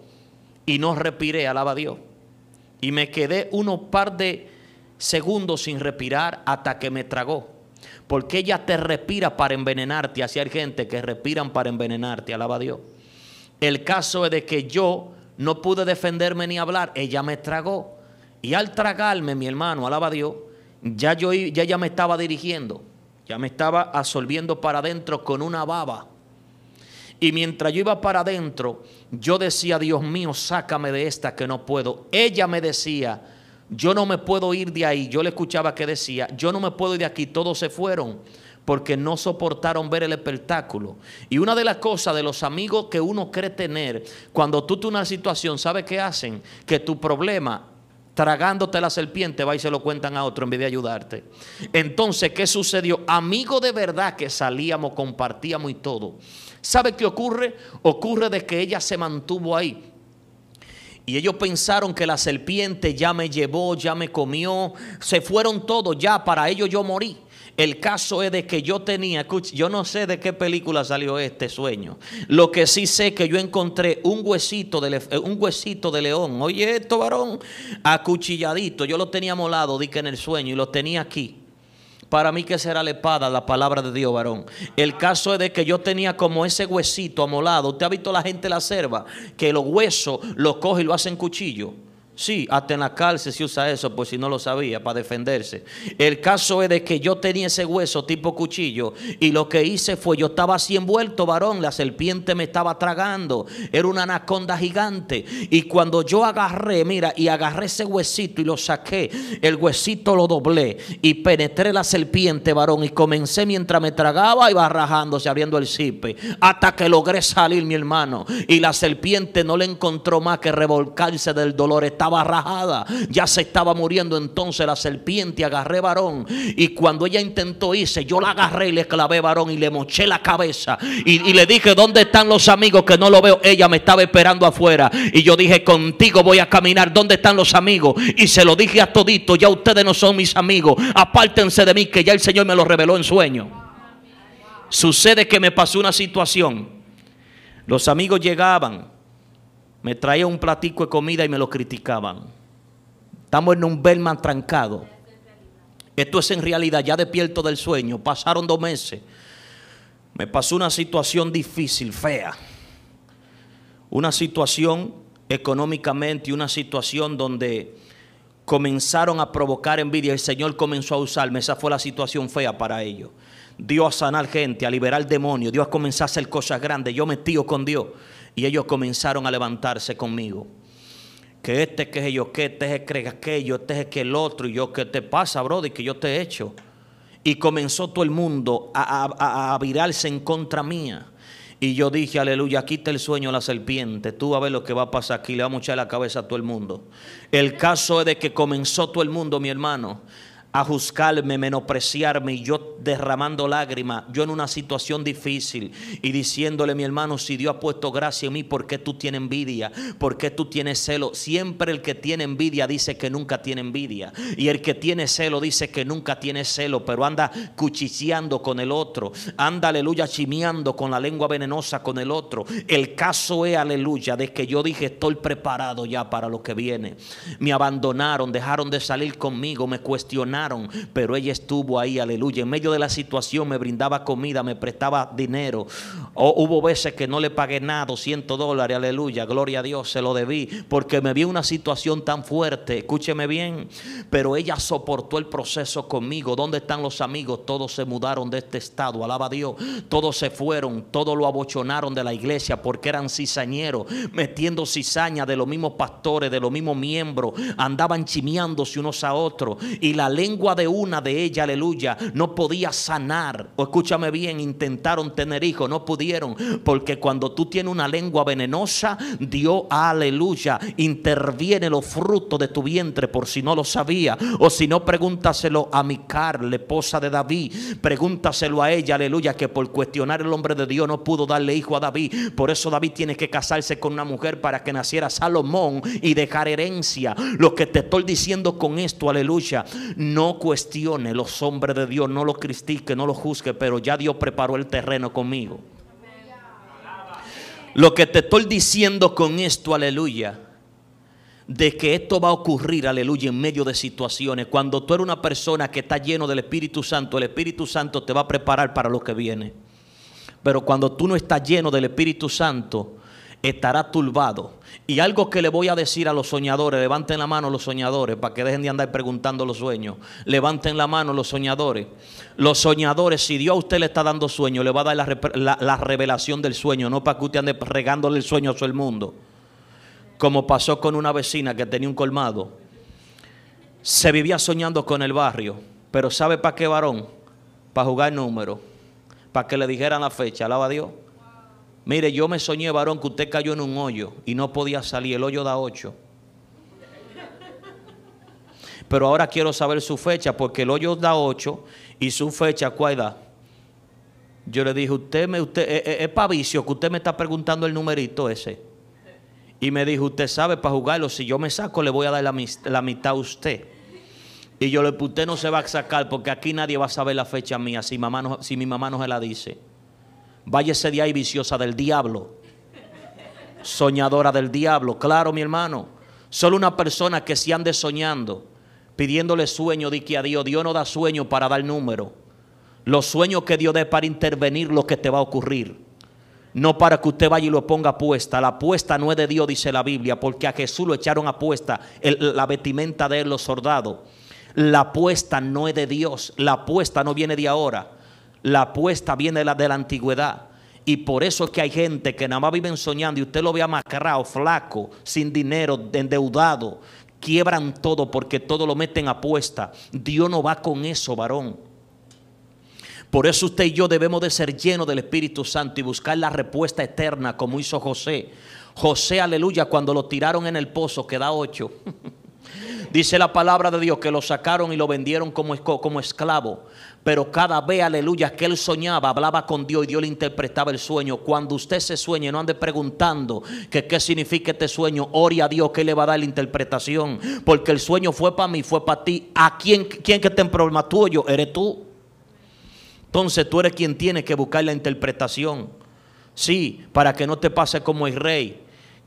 y no respiré, alaba a Dios. Y me quedé unos par de segundos sin respirar hasta que me tragó. Porque ella te respira para envenenarte. Así hay gente que respiran para envenenarte. Alaba Dios. El caso es de que yo no pude defenderme ni hablar. Ella me tragó. Y al tragarme, mi hermano, alaba Dios, ya yo ya ella me estaba dirigiendo. Ya me estaba absorbiendo para adentro con una baba. Y mientras yo iba para adentro, yo decía, Dios mío, sácame de esta que no puedo. Ella me decía, yo no me puedo ir de ahí. Yo le escuchaba que decía, yo no me puedo ir de aquí, todos se fueron porque no soportaron ver el espectáculo. Y una de las cosas de los amigos que uno cree tener, cuando tú tienes una situación, ¿sabes qué hacen? Que tu problema, tragándote la serpiente, va y se lo cuentan a otro en vez de ayudarte. Entonces, ¿qué sucedió? Amigo de verdad que salíamos, compartíamos y todo. ¿Sabe qué ocurre? Ocurre de que ella se mantuvo ahí y ellos pensaron que la serpiente ya me llevó, ya me comió, se fueron todos ya, para ellos yo morí. El caso es de que yo tenía, yo no sé de qué película salió este sueño. Lo que sí sé que yo encontré un huesito de, eh, un huesito de león. Oye, esto varón, acuchilladito. Yo lo tenía molado, di que en el sueño, y lo tenía aquí. Para mí que será la espada, la palabra de Dios, varón. El caso es de que yo tenía como ese huesito amolado. Usted ha visto la gente la cerva, que los huesos los coge y lo hacen cuchillo. Sí, hasta en la cárcel se usa eso, pues si no lo sabía, para defenderse. El caso es de que yo tenía ese hueso tipo cuchillo y lo que hice fue, yo estaba así envuelto, varón, la serpiente me estaba tragando, era una anaconda gigante. Y cuando yo agarré, mira, y agarré ese huesito y lo saqué, el huesito lo doblé y penetré la serpiente, varón, y comencé mientras me tragaba, iba rajándose, abriendo el cipe, hasta que logré salir, mi hermano. Y la serpiente no le encontró más que revolcarse del dolor. Estaba estaba rajada, ya se estaba muriendo. Entonces la serpiente agarré varón y cuando ella intentó irse, yo la agarré y le clavé varón y le moché la cabeza y, y le dije, ¿dónde están los amigos que no lo veo? Ella me estaba esperando afuera y yo dije, contigo voy a caminar, ¿dónde están los amigos? Y se lo dije a todito, ya ustedes no son mis amigos, apártense de mí que ya el Señor me lo reveló en sueño. Sucede que me pasó una situación. Los amigos llegaban me traía un platico de comida y me lo criticaban. Estamos en un Belman trancado. Esto es en realidad, ya despierto del sueño. Pasaron dos meses. Me pasó una situación difícil, fea. Una situación económicamente una situación donde comenzaron a provocar envidia. El Señor comenzó a usarme. Esa fue la situación fea para ellos. Dios a sanar gente, a liberar demonios, Dios comenzar a hacer cosas grandes. Yo me tío con Dios y ellos comenzaron a levantarse conmigo. Que este, que es yo, que este es que aquello, este es que el otro. Y yo, ¿qué te pasa, brother? Que yo te he hecho. Y comenzó todo el mundo a, virarse en contra mía. Y yo dije, aleluya, aquí el sueño de la serpiente. Tú a ver lo que va a pasar aquí. Le va a echar la cabeza a todo el mundo. El caso es de que comenzó todo el mundo, mi hermano, a juzgarme, menospreciarme y yo derramando lágrimas, yo en una situación difícil y diciéndole, mi hermano, si Dios ha puesto gracia en mí, ¿por qué tú tienes envidia? ¿Por qué tú tienes celo? Siempre el que tiene envidia dice que nunca tiene envidia y el que tiene celo dice que nunca tiene celo, pero anda cuchicheando con el otro, anda aleluya chimeando con la lengua venenosa con el otro. El caso es aleluya de que yo dije, estoy preparado ya para lo que viene. Me abandonaron, dejaron de salir conmigo, me cuestionaron pero ella estuvo ahí, aleluya. En medio de la situación me brindaba comida, me prestaba dinero. O, oh, hubo veces que no le pagué nada, 200 dólares, aleluya, gloria a Dios, se lo debí, porque me vi una situación tan fuerte, escúcheme bien, pero ella soportó el proceso conmigo. ¿Dónde están los amigos? Todos se mudaron de este estado, alaba a Dios. Todos se fueron, todos lo abochonaron de la iglesia porque eran cizañeros, metiendo cizaña de los mismos pastores, de los mismos miembros, andaban chimeándose unos a otros y la lengua de una de ella, aleluya, no podía sanar. O escúchame bien, intentaron tener hijos, no pudieron. Porque cuando tú tienes una lengua venenosa, Dios, aleluya, interviene los frutos de tu vientre, por si no lo sabía. O si no, pregúntaselo a mi la esposa de David. Pregúntaselo a ella, aleluya, que por cuestionar el hombre de Dios no pudo darle hijo a David. Por eso David tiene que casarse con una mujer para que naciera Salomón y dejar herencia. Lo que te estoy diciendo con esto, aleluya, no no cuestione los hombres de Dios, no los cristique, no los juzgue, pero ya Dios preparó el terreno conmigo. Lo que te estoy diciendo con esto, aleluya, de que esto va a ocurrir, aleluya, en medio de situaciones. Cuando tú eres una persona que está lleno del Espíritu Santo, el Espíritu Santo te va a preparar para lo que viene. Pero cuando tú no estás lleno del Espíritu Santo, estará turbado y algo que le voy a decir a los soñadores, levanten la mano los soñadores para que dejen de andar preguntando los sueños. Levanten la mano los soñadores. Los soñadores, si Dios a usted le está dando sueño, le va a dar la, revelación del sueño, no para que usted ande regándole el sueño a todo el mundo. Como pasó con una vecina que tenía un colmado. Se vivía soñando con el barrio, pero ¿sabe para qué varón? Para jugar número, para que le dijeran la fecha, alaba a Dios. Mire, yo me soñé, varón, que usted cayó en un hoyo y no podía salir. El hoyo da ocho. Pero ahora quiero saber su fecha, porque el hoyo da ocho y su fecha, ¿cuál da? Yo le dije, usted me, usted, eh, eh, es, para vicio que usted me está preguntando el numerito ese. Y me dijo, usted sabe para jugarlo, si yo me saco le voy a dar la, mitad a usted. Y yo le dije, usted no se va a sacar porque aquí nadie va a saber la fecha mía si, mamá si mi mamá no se la dice. Váyese de ahí viciosa del diablo, soñadora del diablo. Claro, mi hermano, solo una persona que se ande soñando, pidiéndole sueño, di que a Dios, Dios no da sueño para dar número. Los sueños que Dios dé para intervenir lo que te va a ocurrir. No para que usted vaya y lo ponga apuesta. La apuesta no es de Dios, dice la Biblia, porque a Jesús lo echaron apuesta la vestimenta de él, los soldados. La apuesta no es de Dios, la apuesta no viene de ahora. La apuesta viene de la antigüedad. Y por eso es que hay gente que nada más viven soñando y usted lo ve amarrado, flaco, sin dinero, endeudado. Quiebran todo porque todo lo meten a apuesta. Dios no va con eso, varón. Por eso usted y yo debemos de ser llenos del Espíritu Santo y buscar la respuesta eterna como hizo José. José, aleluya, cuando lo tiraron en el pozo, queda ocho. Dice la palabra de Dios que lo sacaron y lo vendieron como, como esclavo pero cada vez, aleluya, que él soñaba, hablaba con Dios y Dios le interpretaba el sueño. Cuando usted se sueñe, no ande preguntando que qué significa este sueño, ore a Dios que le va a dar la interpretación, porque el sueño fue para mí, fue para ti. ¿A quién, quién que te en problema tuyo? Eres tú. Entonces tú eres quien tiene que buscar la interpretación. Sí, para que no te pase como el rey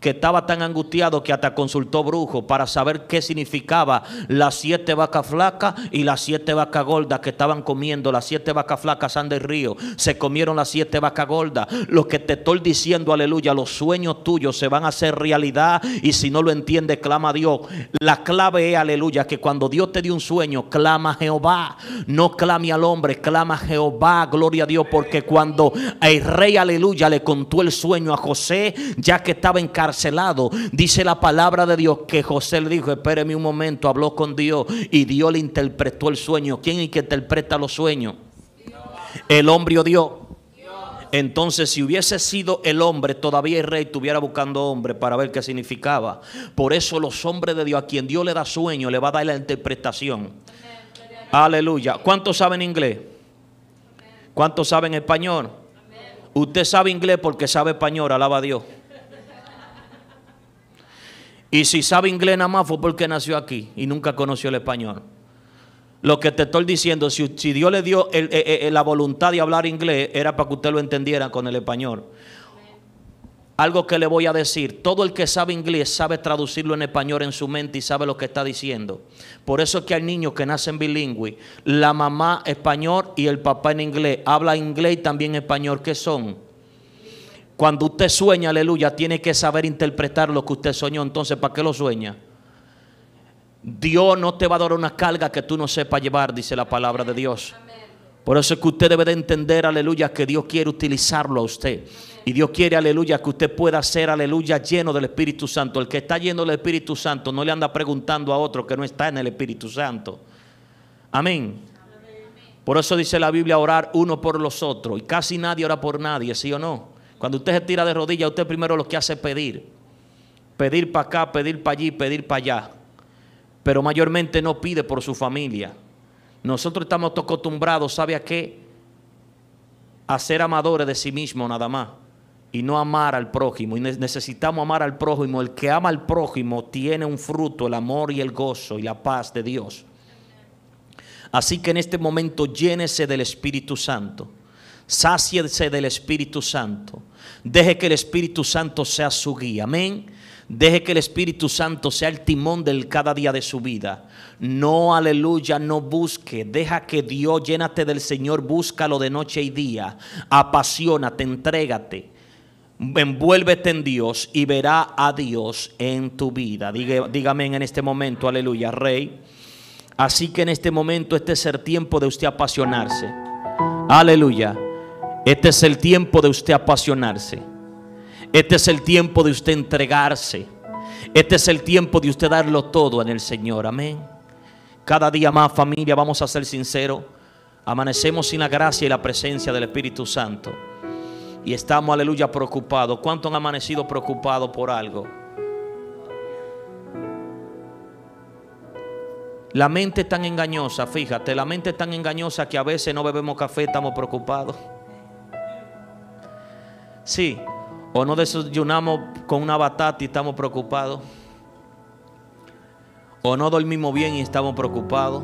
que estaba tan angustiado que hasta consultó brujo para saber qué significaba las siete vacas flacas y las siete vacas gordas que estaban comiendo. Las siete vacas flacas San del río, se comieron las siete vacas gordas. Lo que te estoy diciendo, aleluya, los sueños tuyos se van a hacer realidad y si no lo entiendes, clama a Dios. La clave es, aleluya, que cuando Dios te dio un sueño, clama a Jehová, no clame al hombre, clama a Jehová, gloria a Dios, porque cuando el rey, aleluya, le contó el sueño a José, ya que estaba encarcelado, Dice la palabra de Dios que José le dijo, espéreme un momento, habló con Dios y Dios le interpretó el sueño. ¿Quién es el que interpreta los sueños? El hombre o Dios. Entonces, si hubiese sido el hombre, todavía el rey estuviera buscando hombre para ver qué significaba. Por eso los hombres de Dios, a quien Dios le da sueño, le va a dar la interpretación. Aleluya. ¿Cuántos saben inglés? ¿Cuántos saben español? Usted sabe inglés porque sabe español, alaba a Dios. Y si sabe inglés nada más fue porque nació aquí y nunca conoció el español. Lo que te estoy diciendo, si, Dios le dio eh, eh, la voluntad de hablar inglés, era para que usted lo entendiera con el español. Algo que le voy a decir, todo el que sabe inglés sabe traducirlo en español en su mente y sabe lo que está diciendo. Por eso es que hay niños que nacen bilingües, la mamá español y el papá en inglés, habla inglés y también español, ¿qué son? Cuando usted sueña, aleluya, tiene que saber interpretar lo que usted soñó. Entonces, ¿para qué lo sueña? Dios no te va a dar una carga que tú no sepas llevar, dice la palabra de Dios. Por eso es que usted debe de entender, aleluya, que Dios quiere utilizarlo a usted. Y Dios quiere, aleluya, que usted pueda ser, aleluya, lleno del Espíritu Santo. El que está lleno del Espíritu Santo no le anda preguntando a otro que no está en el Espíritu Santo. Amén. Por eso dice la Biblia orar uno por los otros. Y casi nadie ora por nadie, ¿sí o no? Cuando usted se tira de rodillas, usted primero lo que hace es pedir. Pedir para acá, pedir para allí, pedir para allá. Pero mayormente no pide por su familia. Nosotros estamos acostumbrados, ¿sabe a qué? A ser amadores de sí mismo nada más. Y no amar al prójimo. Y necesitamos amar al prójimo. El que ama al prójimo tiene un fruto, el amor y el gozo y la paz de Dios. Así que en este momento llénese del Espíritu Santo. Sáciese del Espíritu Santo. Deje que el Espíritu Santo sea su guía. Amén. Deje que el Espíritu Santo sea el timón del cada día de su vida. No, aleluya, no busque. Deja que Dios, llénate del Señor, búscalo de noche y día. Apasionate, entrégate. Envuélvete en Dios y verá a Dios en tu vida. dígame en este momento, aleluya, Rey. Así que en este momento este es el tiempo de usted apasionarse. Aleluya. Este es el tiempo de usted apasionarse. Este es el tiempo de usted entregarse. Este es el tiempo de usted darlo todo en el Señor. Amén. Cada día más familia, vamos a ser sinceros. Amanecemos sin la gracia y la presencia del Espíritu Santo. Y estamos, aleluya, preocupados. ¿Cuántos han amanecido preocupados por algo? La mente es tan engañosa, fíjate, la mente es tan engañosa que a veces no bebemos café, estamos preocupados. Sí. O no desayunamos con una batata y estamos preocupados. O no dormimos bien y estamos preocupados.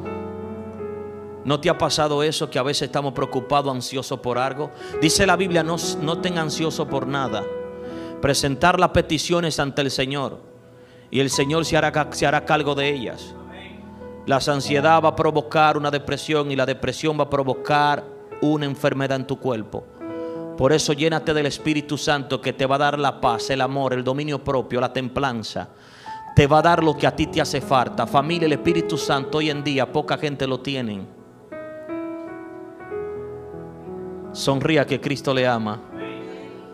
¿No te ha pasado eso que a veces estamos preocupados, ansiosos por algo? Dice la Biblia, no, no ansioso por nada. Presentar las peticiones ante el Señor y el Señor se hará, se hará cargo de ellas. La ansiedad va a provocar una depresión y la depresión va a provocar una enfermedad en tu cuerpo. Por eso llénate del Espíritu Santo que te va a dar la paz, el amor, el dominio propio, la templanza. Te va a dar lo que a ti te hace falta. Familia, el Espíritu Santo hoy en día poca gente lo tiene. Sonría que Cristo le ama.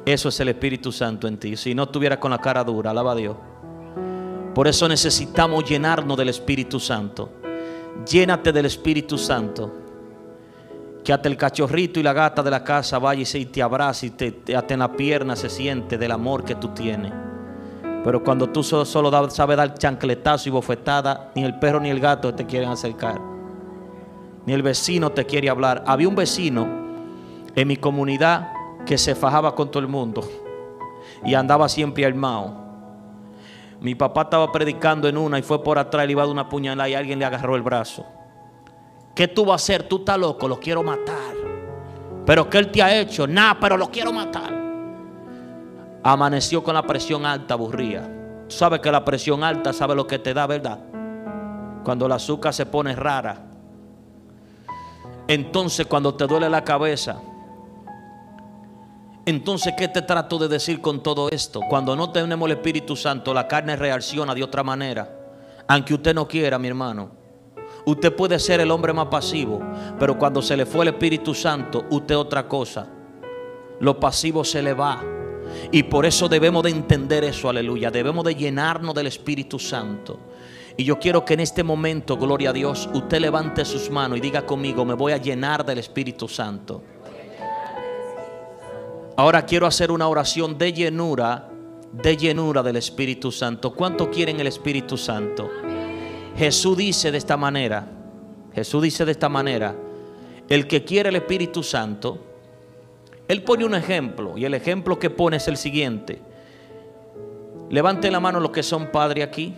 Eso es el Espíritu Santo en ti. Si no estuviera con la cara dura, alaba a Dios. Por eso necesitamos llenarnos del Espíritu Santo. Llénate del Espíritu Santo que hasta el cachorrito y la gata de la casa vaya y te abraza y te, aten hasta en la pierna se siente del amor que tú tienes. Pero cuando tú solo, sabes dar chancletazo y bofetada, ni el perro ni el gato te quieren acercar. Ni el vecino te quiere hablar. Había un vecino en mi comunidad que se fajaba con todo el mundo y andaba siempre armado. Mi papá estaba predicando en una y fue por atrás, y le iba a dar una puñalada y alguien le agarró el brazo. ¿Qué tú vas a hacer? Tú estás loco, lo quiero matar. Pero ¿qué él te ha hecho? Nada, pero lo quiero matar. Amaneció con la presión alta, aburría. Tú sabes que la presión alta sabe lo que te da, ¿verdad? Cuando el azúcar se pone rara. Entonces cuando te duele la cabeza. Entonces, ¿qué te trato de decir con todo esto? Cuando no tenemos el Espíritu Santo, la carne reacciona de otra manera. Aunque usted no quiera, mi hermano. Usted puede ser el hombre más pasivo, pero cuando se le fue el Espíritu Santo, usted otra cosa. Lo pasivo se le va. Y por eso debemos de entender eso, aleluya. Debemos de llenarnos del Espíritu Santo. Y yo quiero que en este momento, gloria a Dios, usted levante sus manos y diga conmigo, me voy a llenar del Espíritu Santo. Ahora quiero hacer una oración de llenura, de llenura del Espíritu Santo. ¿Cuánto quieren el Espíritu Santo? Amén. Jesús dice de esta manera, Jesús dice de esta manera, el que quiere el Espíritu Santo, él pone un ejemplo y el ejemplo que pone es el siguiente. levante la mano los que son padres aquí.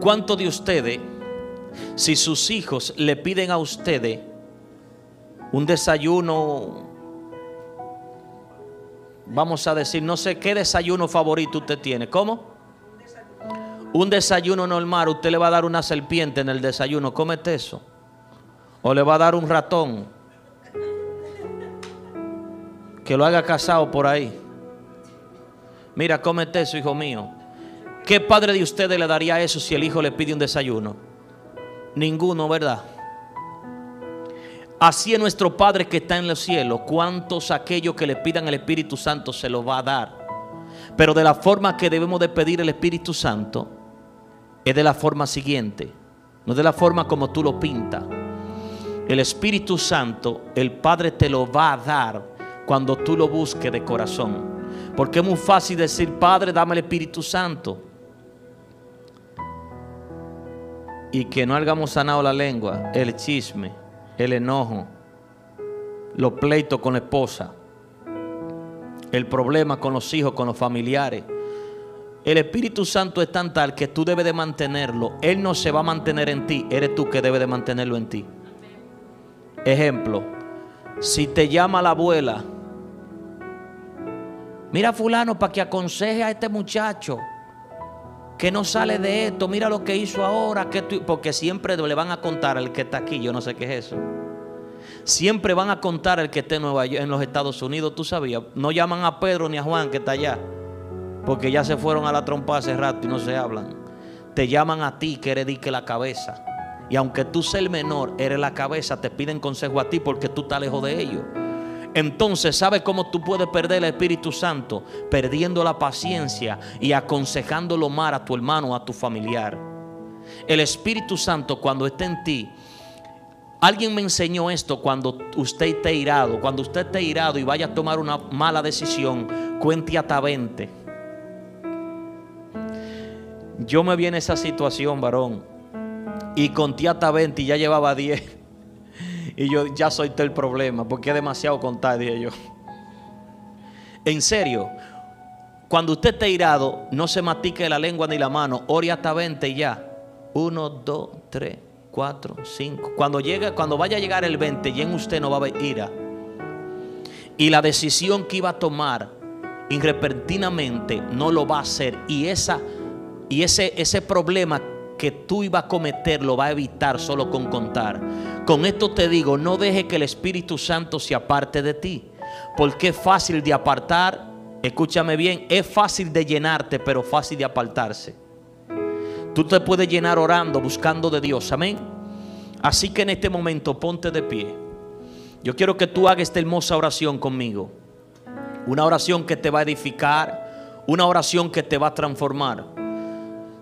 Cuánto de ustedes, si sus hijos le piden a ustedes un desayuno, vamos a decir, no sé qué desayuno favorito usted tiene? ¿Cómo? un desayuno normal, usted le va a dar una serpiente en el desayuno, cómete eso. O le va a dar un ratón. Que lo haga casado por ahí. Mira, cómete eso, hijo mío. ¿Qué padre de ustedes le daría eso si el hijo le pide un desayuno? Ninguno, ¿verdad? Así es nuestro Padre que está en los cielos. ¿Cuántos aquellos que le pidan el Espíritu Santo se lo va a dar. Pero de la forma que debemos de pedir el Espíritu Santo es de la forma siguiente, no de la forma como tú lo pintas. El Espíritu Santo, el Padre te lo va a dar cuando tú lo busques de corazón. Porque es muy fácil decir, Padre, dame el Espíritu Santo. Y que no hagamos sanado la lengua, el chisme, el enojo, los pleitos con la esposa, el problema con los hijos, con los familiares el Espíritu Santo es tan tal que tú debes de mantenerlo. Él no se va a mantener en ti. Eres tú que debes de mantenerlo en ti. Ejemplo. Si te llama la abuela. Mira fulano para que aconseje a este muchacho que no sale de esto, mira lo que hizo ahora, que porque siempre le van a contar el que está aquí, yo no sé qué es eso. Siempre van a contar el que esté en los Estados Unidos, tú sabías, no llaman a Pedro ni a Juan que está allá porque ya se fueron a la trompa hace rato y no se hablan. Te llaman a ti que eres la cabeza. Y aunque tú seas el menor, eres la cabeza, te piden consejo a ti porque tú estás lejos de ellos. Entonces, ¿sabes cómo tú puedes perder el Espíritu Santo? Perdiendo la paciencia y aconsejando lo mal a tu hermano a tu familiar. El Espíritu Santo cuando está en ti, alguien me enseñó esto cuando usted esté irado, cuando usted esté irado y vaya a tomar una mala decisión, cuente a tabente. Yo me vi en esa situación, varón. Y conté hasta 20 y ya llevaba 10. Y yo ya soy el problema, porque es demasiado contar, dije yo. En serio, cuando usted esté irado, no se matique la lengua ni la mano. Ore hasta 20 y ya. 1, 2, 3, 4, 5. Cuando, llegue, cuando vaya a llegar el 20, ya en usted no va a haber ira. Y la decisión que iba a tomar, irrepentinamente, no lo va a hacer. Y esa y ese, ese problema que tú ibas a cometer lo va a evitar solo con contar. Con esto te digo, no deje que el Espíritu Santo se aparte de ti. Porque es fácil de apartar, escúchame bien, es fácil de llenarte, pero fácil de apartarse. Tú te puedes llenar orando, buscando de Dios, amén. Así que en este momento ponte de pie. Yo quiero que tú hagas esta hermosa oración conmigo. Una oración que te va a edificar, una oración que te va a transformar.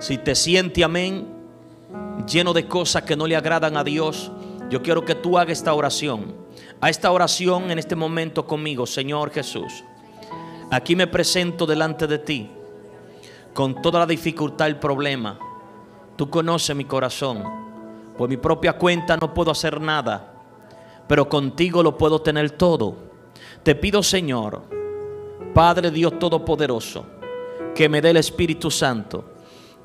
Si te siente, amén, lleno de cosas que no le agradan a Dios, yo quiero que tú hagas esta oración. A esta oración en este momento conmigo, Señor Jesús. Aquí me presento delante de ti con toda la dificultad, el problema. Tú conoces mi corazón. Por mi propia cuenta no puedo hacer nada, pero contigo lo puedo tener todo. Te pido, Señor, Padre Dios Todopoderoso, que me dé el Espíritu Santo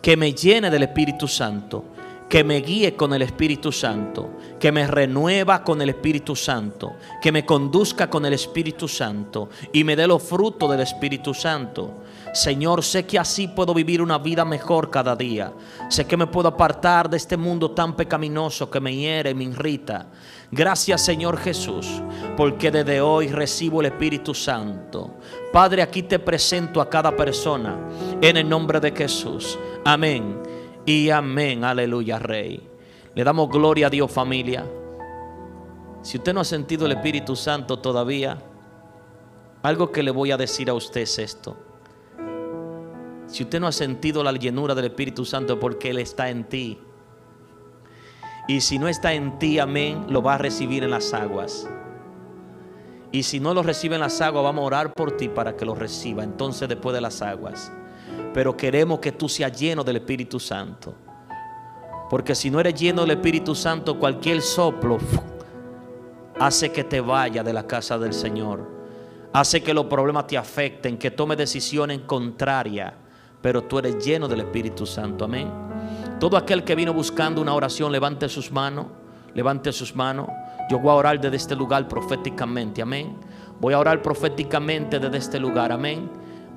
que me llene del Espíritu Santo, que me guíe con el Espíritu Santo, que me renueva con el Espíritu Santo, que me conduzca con el Espíritu Santo y me dé los frutos del Espíritu Santo. Señor, sé que así puedo vivir una vida mejor cada día. Sé que me puedo apartar de este mundo tan pecaminoso que me hiere y me irrita. Gracias Señor Jesús, porque desde hoy recibo el Espíritu Santo. Padre, aquí te presento a cada persona en el nombre de Jesús. Amén y amén. Aleluya, Rey. Le damos gloria a Dios familia. Si usted no ha sentido el Espíritu Santo todavía, algo que le voy a decir a usted es esto. Si usted no ha sentido la llenura del Espíritu Santo porque Él está en ti. Y si no está en ti, amén, lo va a recibir en las aguas. Y si no lo reciben las aguas, vamos a orar por ti para que lo reciba. Entonces después de las aguas. Pero queremos que tú seas lleno del Espíritu Santo. Porque si no eres lleno del Espíritu Santo, cualquier soplo hace que te vaya de la casa del Señor. Hace que los problemas te afecten, que tome decisiones contrarias. Pero tú eres lleno del Espíritu Santo. Amén. Todo aquel que vino buscando una oración, levante sus manos. Levante sus manos. Yo voy a orar desde este lugar proféticamente, amén. Voy a orar proféticamente desde este lugar, amén.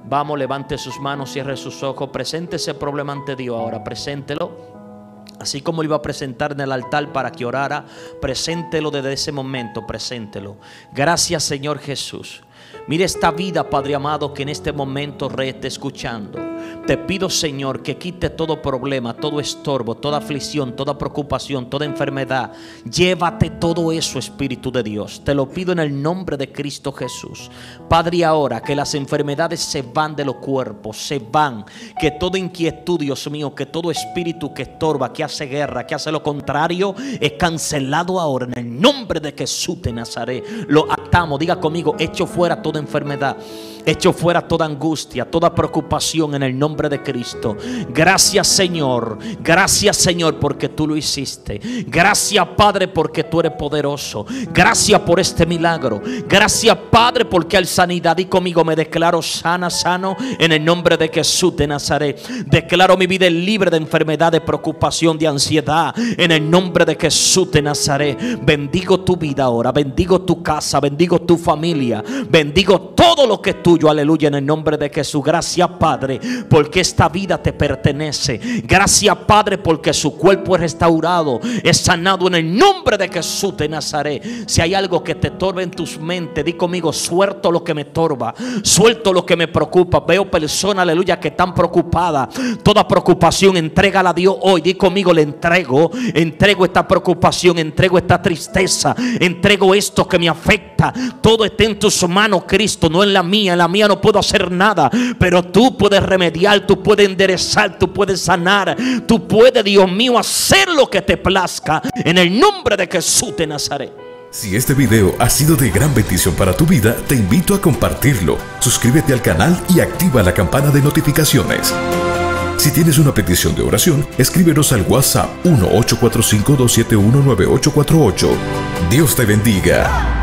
Vamos, levante sus manos, cierre sus ojos, presente ese problema ante Dios ahora, preséntelo. Así como lo iba a presentar en el altar para que orara, preséntelo desde ese momento, preséntelo. Gracias Señor Jesús. Mira esta vida, Padre amado, que en este momento re escuchando. Te pido, Señor, que quite todo problema, todo estorbo, toda aflicción, toda preocupación, toda enfermedad. Llévate todo eso, Espíritu de Dios. Te lo pido en el nombre de Cristo Jesús. Padre, ahora que las enfermedades se van de los cuerpos, se van. Que toda inquietud, Dios mío, que todo espíritu que estorba, que hace guerra, que hace lo contrario, es cancelado ahora en el nombre de Jesús de Nazaret. Lo atamos. Diga conmigo, echo fuera todo toda enfermidade. Echo fuera toda angustia, toda preocupación en el nombre de Cristo. Gracias Señor, gracias Señor porque tú lo hiciste. Gracias Padre porque tú eres poderoso. Gracias por este milagro. Gracias Padre porque hay sanidad. Y conmigo me declaro sana, sano en el nombre de Jesús de Nazaret. Declaro mi vida libre de enfermedad, de preocupación, de ansiedad en el nombre de Jesús de Nazaret. Bendigo tu vida ahora, bendigo tu casa, bendigo tu familia, bendigo todo lo que tú aleluya, en el nombre de Jesús. Gracias, Padre, porque esta vida te pertenece. Gracias, Padre, porque su cuerpo es restaurado, es sanado en el nombre de Jesús de Nazaret. Si hay algo que te torbe en tus mentes, di conmigo, suelto lo que me torba, suelto lo que me preocupa. Veo personas, aleluya, que están preocupadas. Toda preocupación, entrega a Dios hoy. Di conmigo, le entrego, entrego esta preocupación, entrego esta tristeza, entrego esto que me afecta. Todo está en tus manos, Cristo, no en la mía, mía no puedo hacer nada, pero tú puedes remediar, tú puedes enderezar, tú puedes sanar, tú puedes, Dios mío, hacer lo que te plazca en el nombre de Jesús de Nazaret. Si este video ha sido de gran bendición para tu vida, te invito a compartirlo. Suscríbete al canal y activa la campana de notificaciones. Si tienes una petición de oración, escríbenos al WhatsApp 1845 271 9848 Dios te bendiga.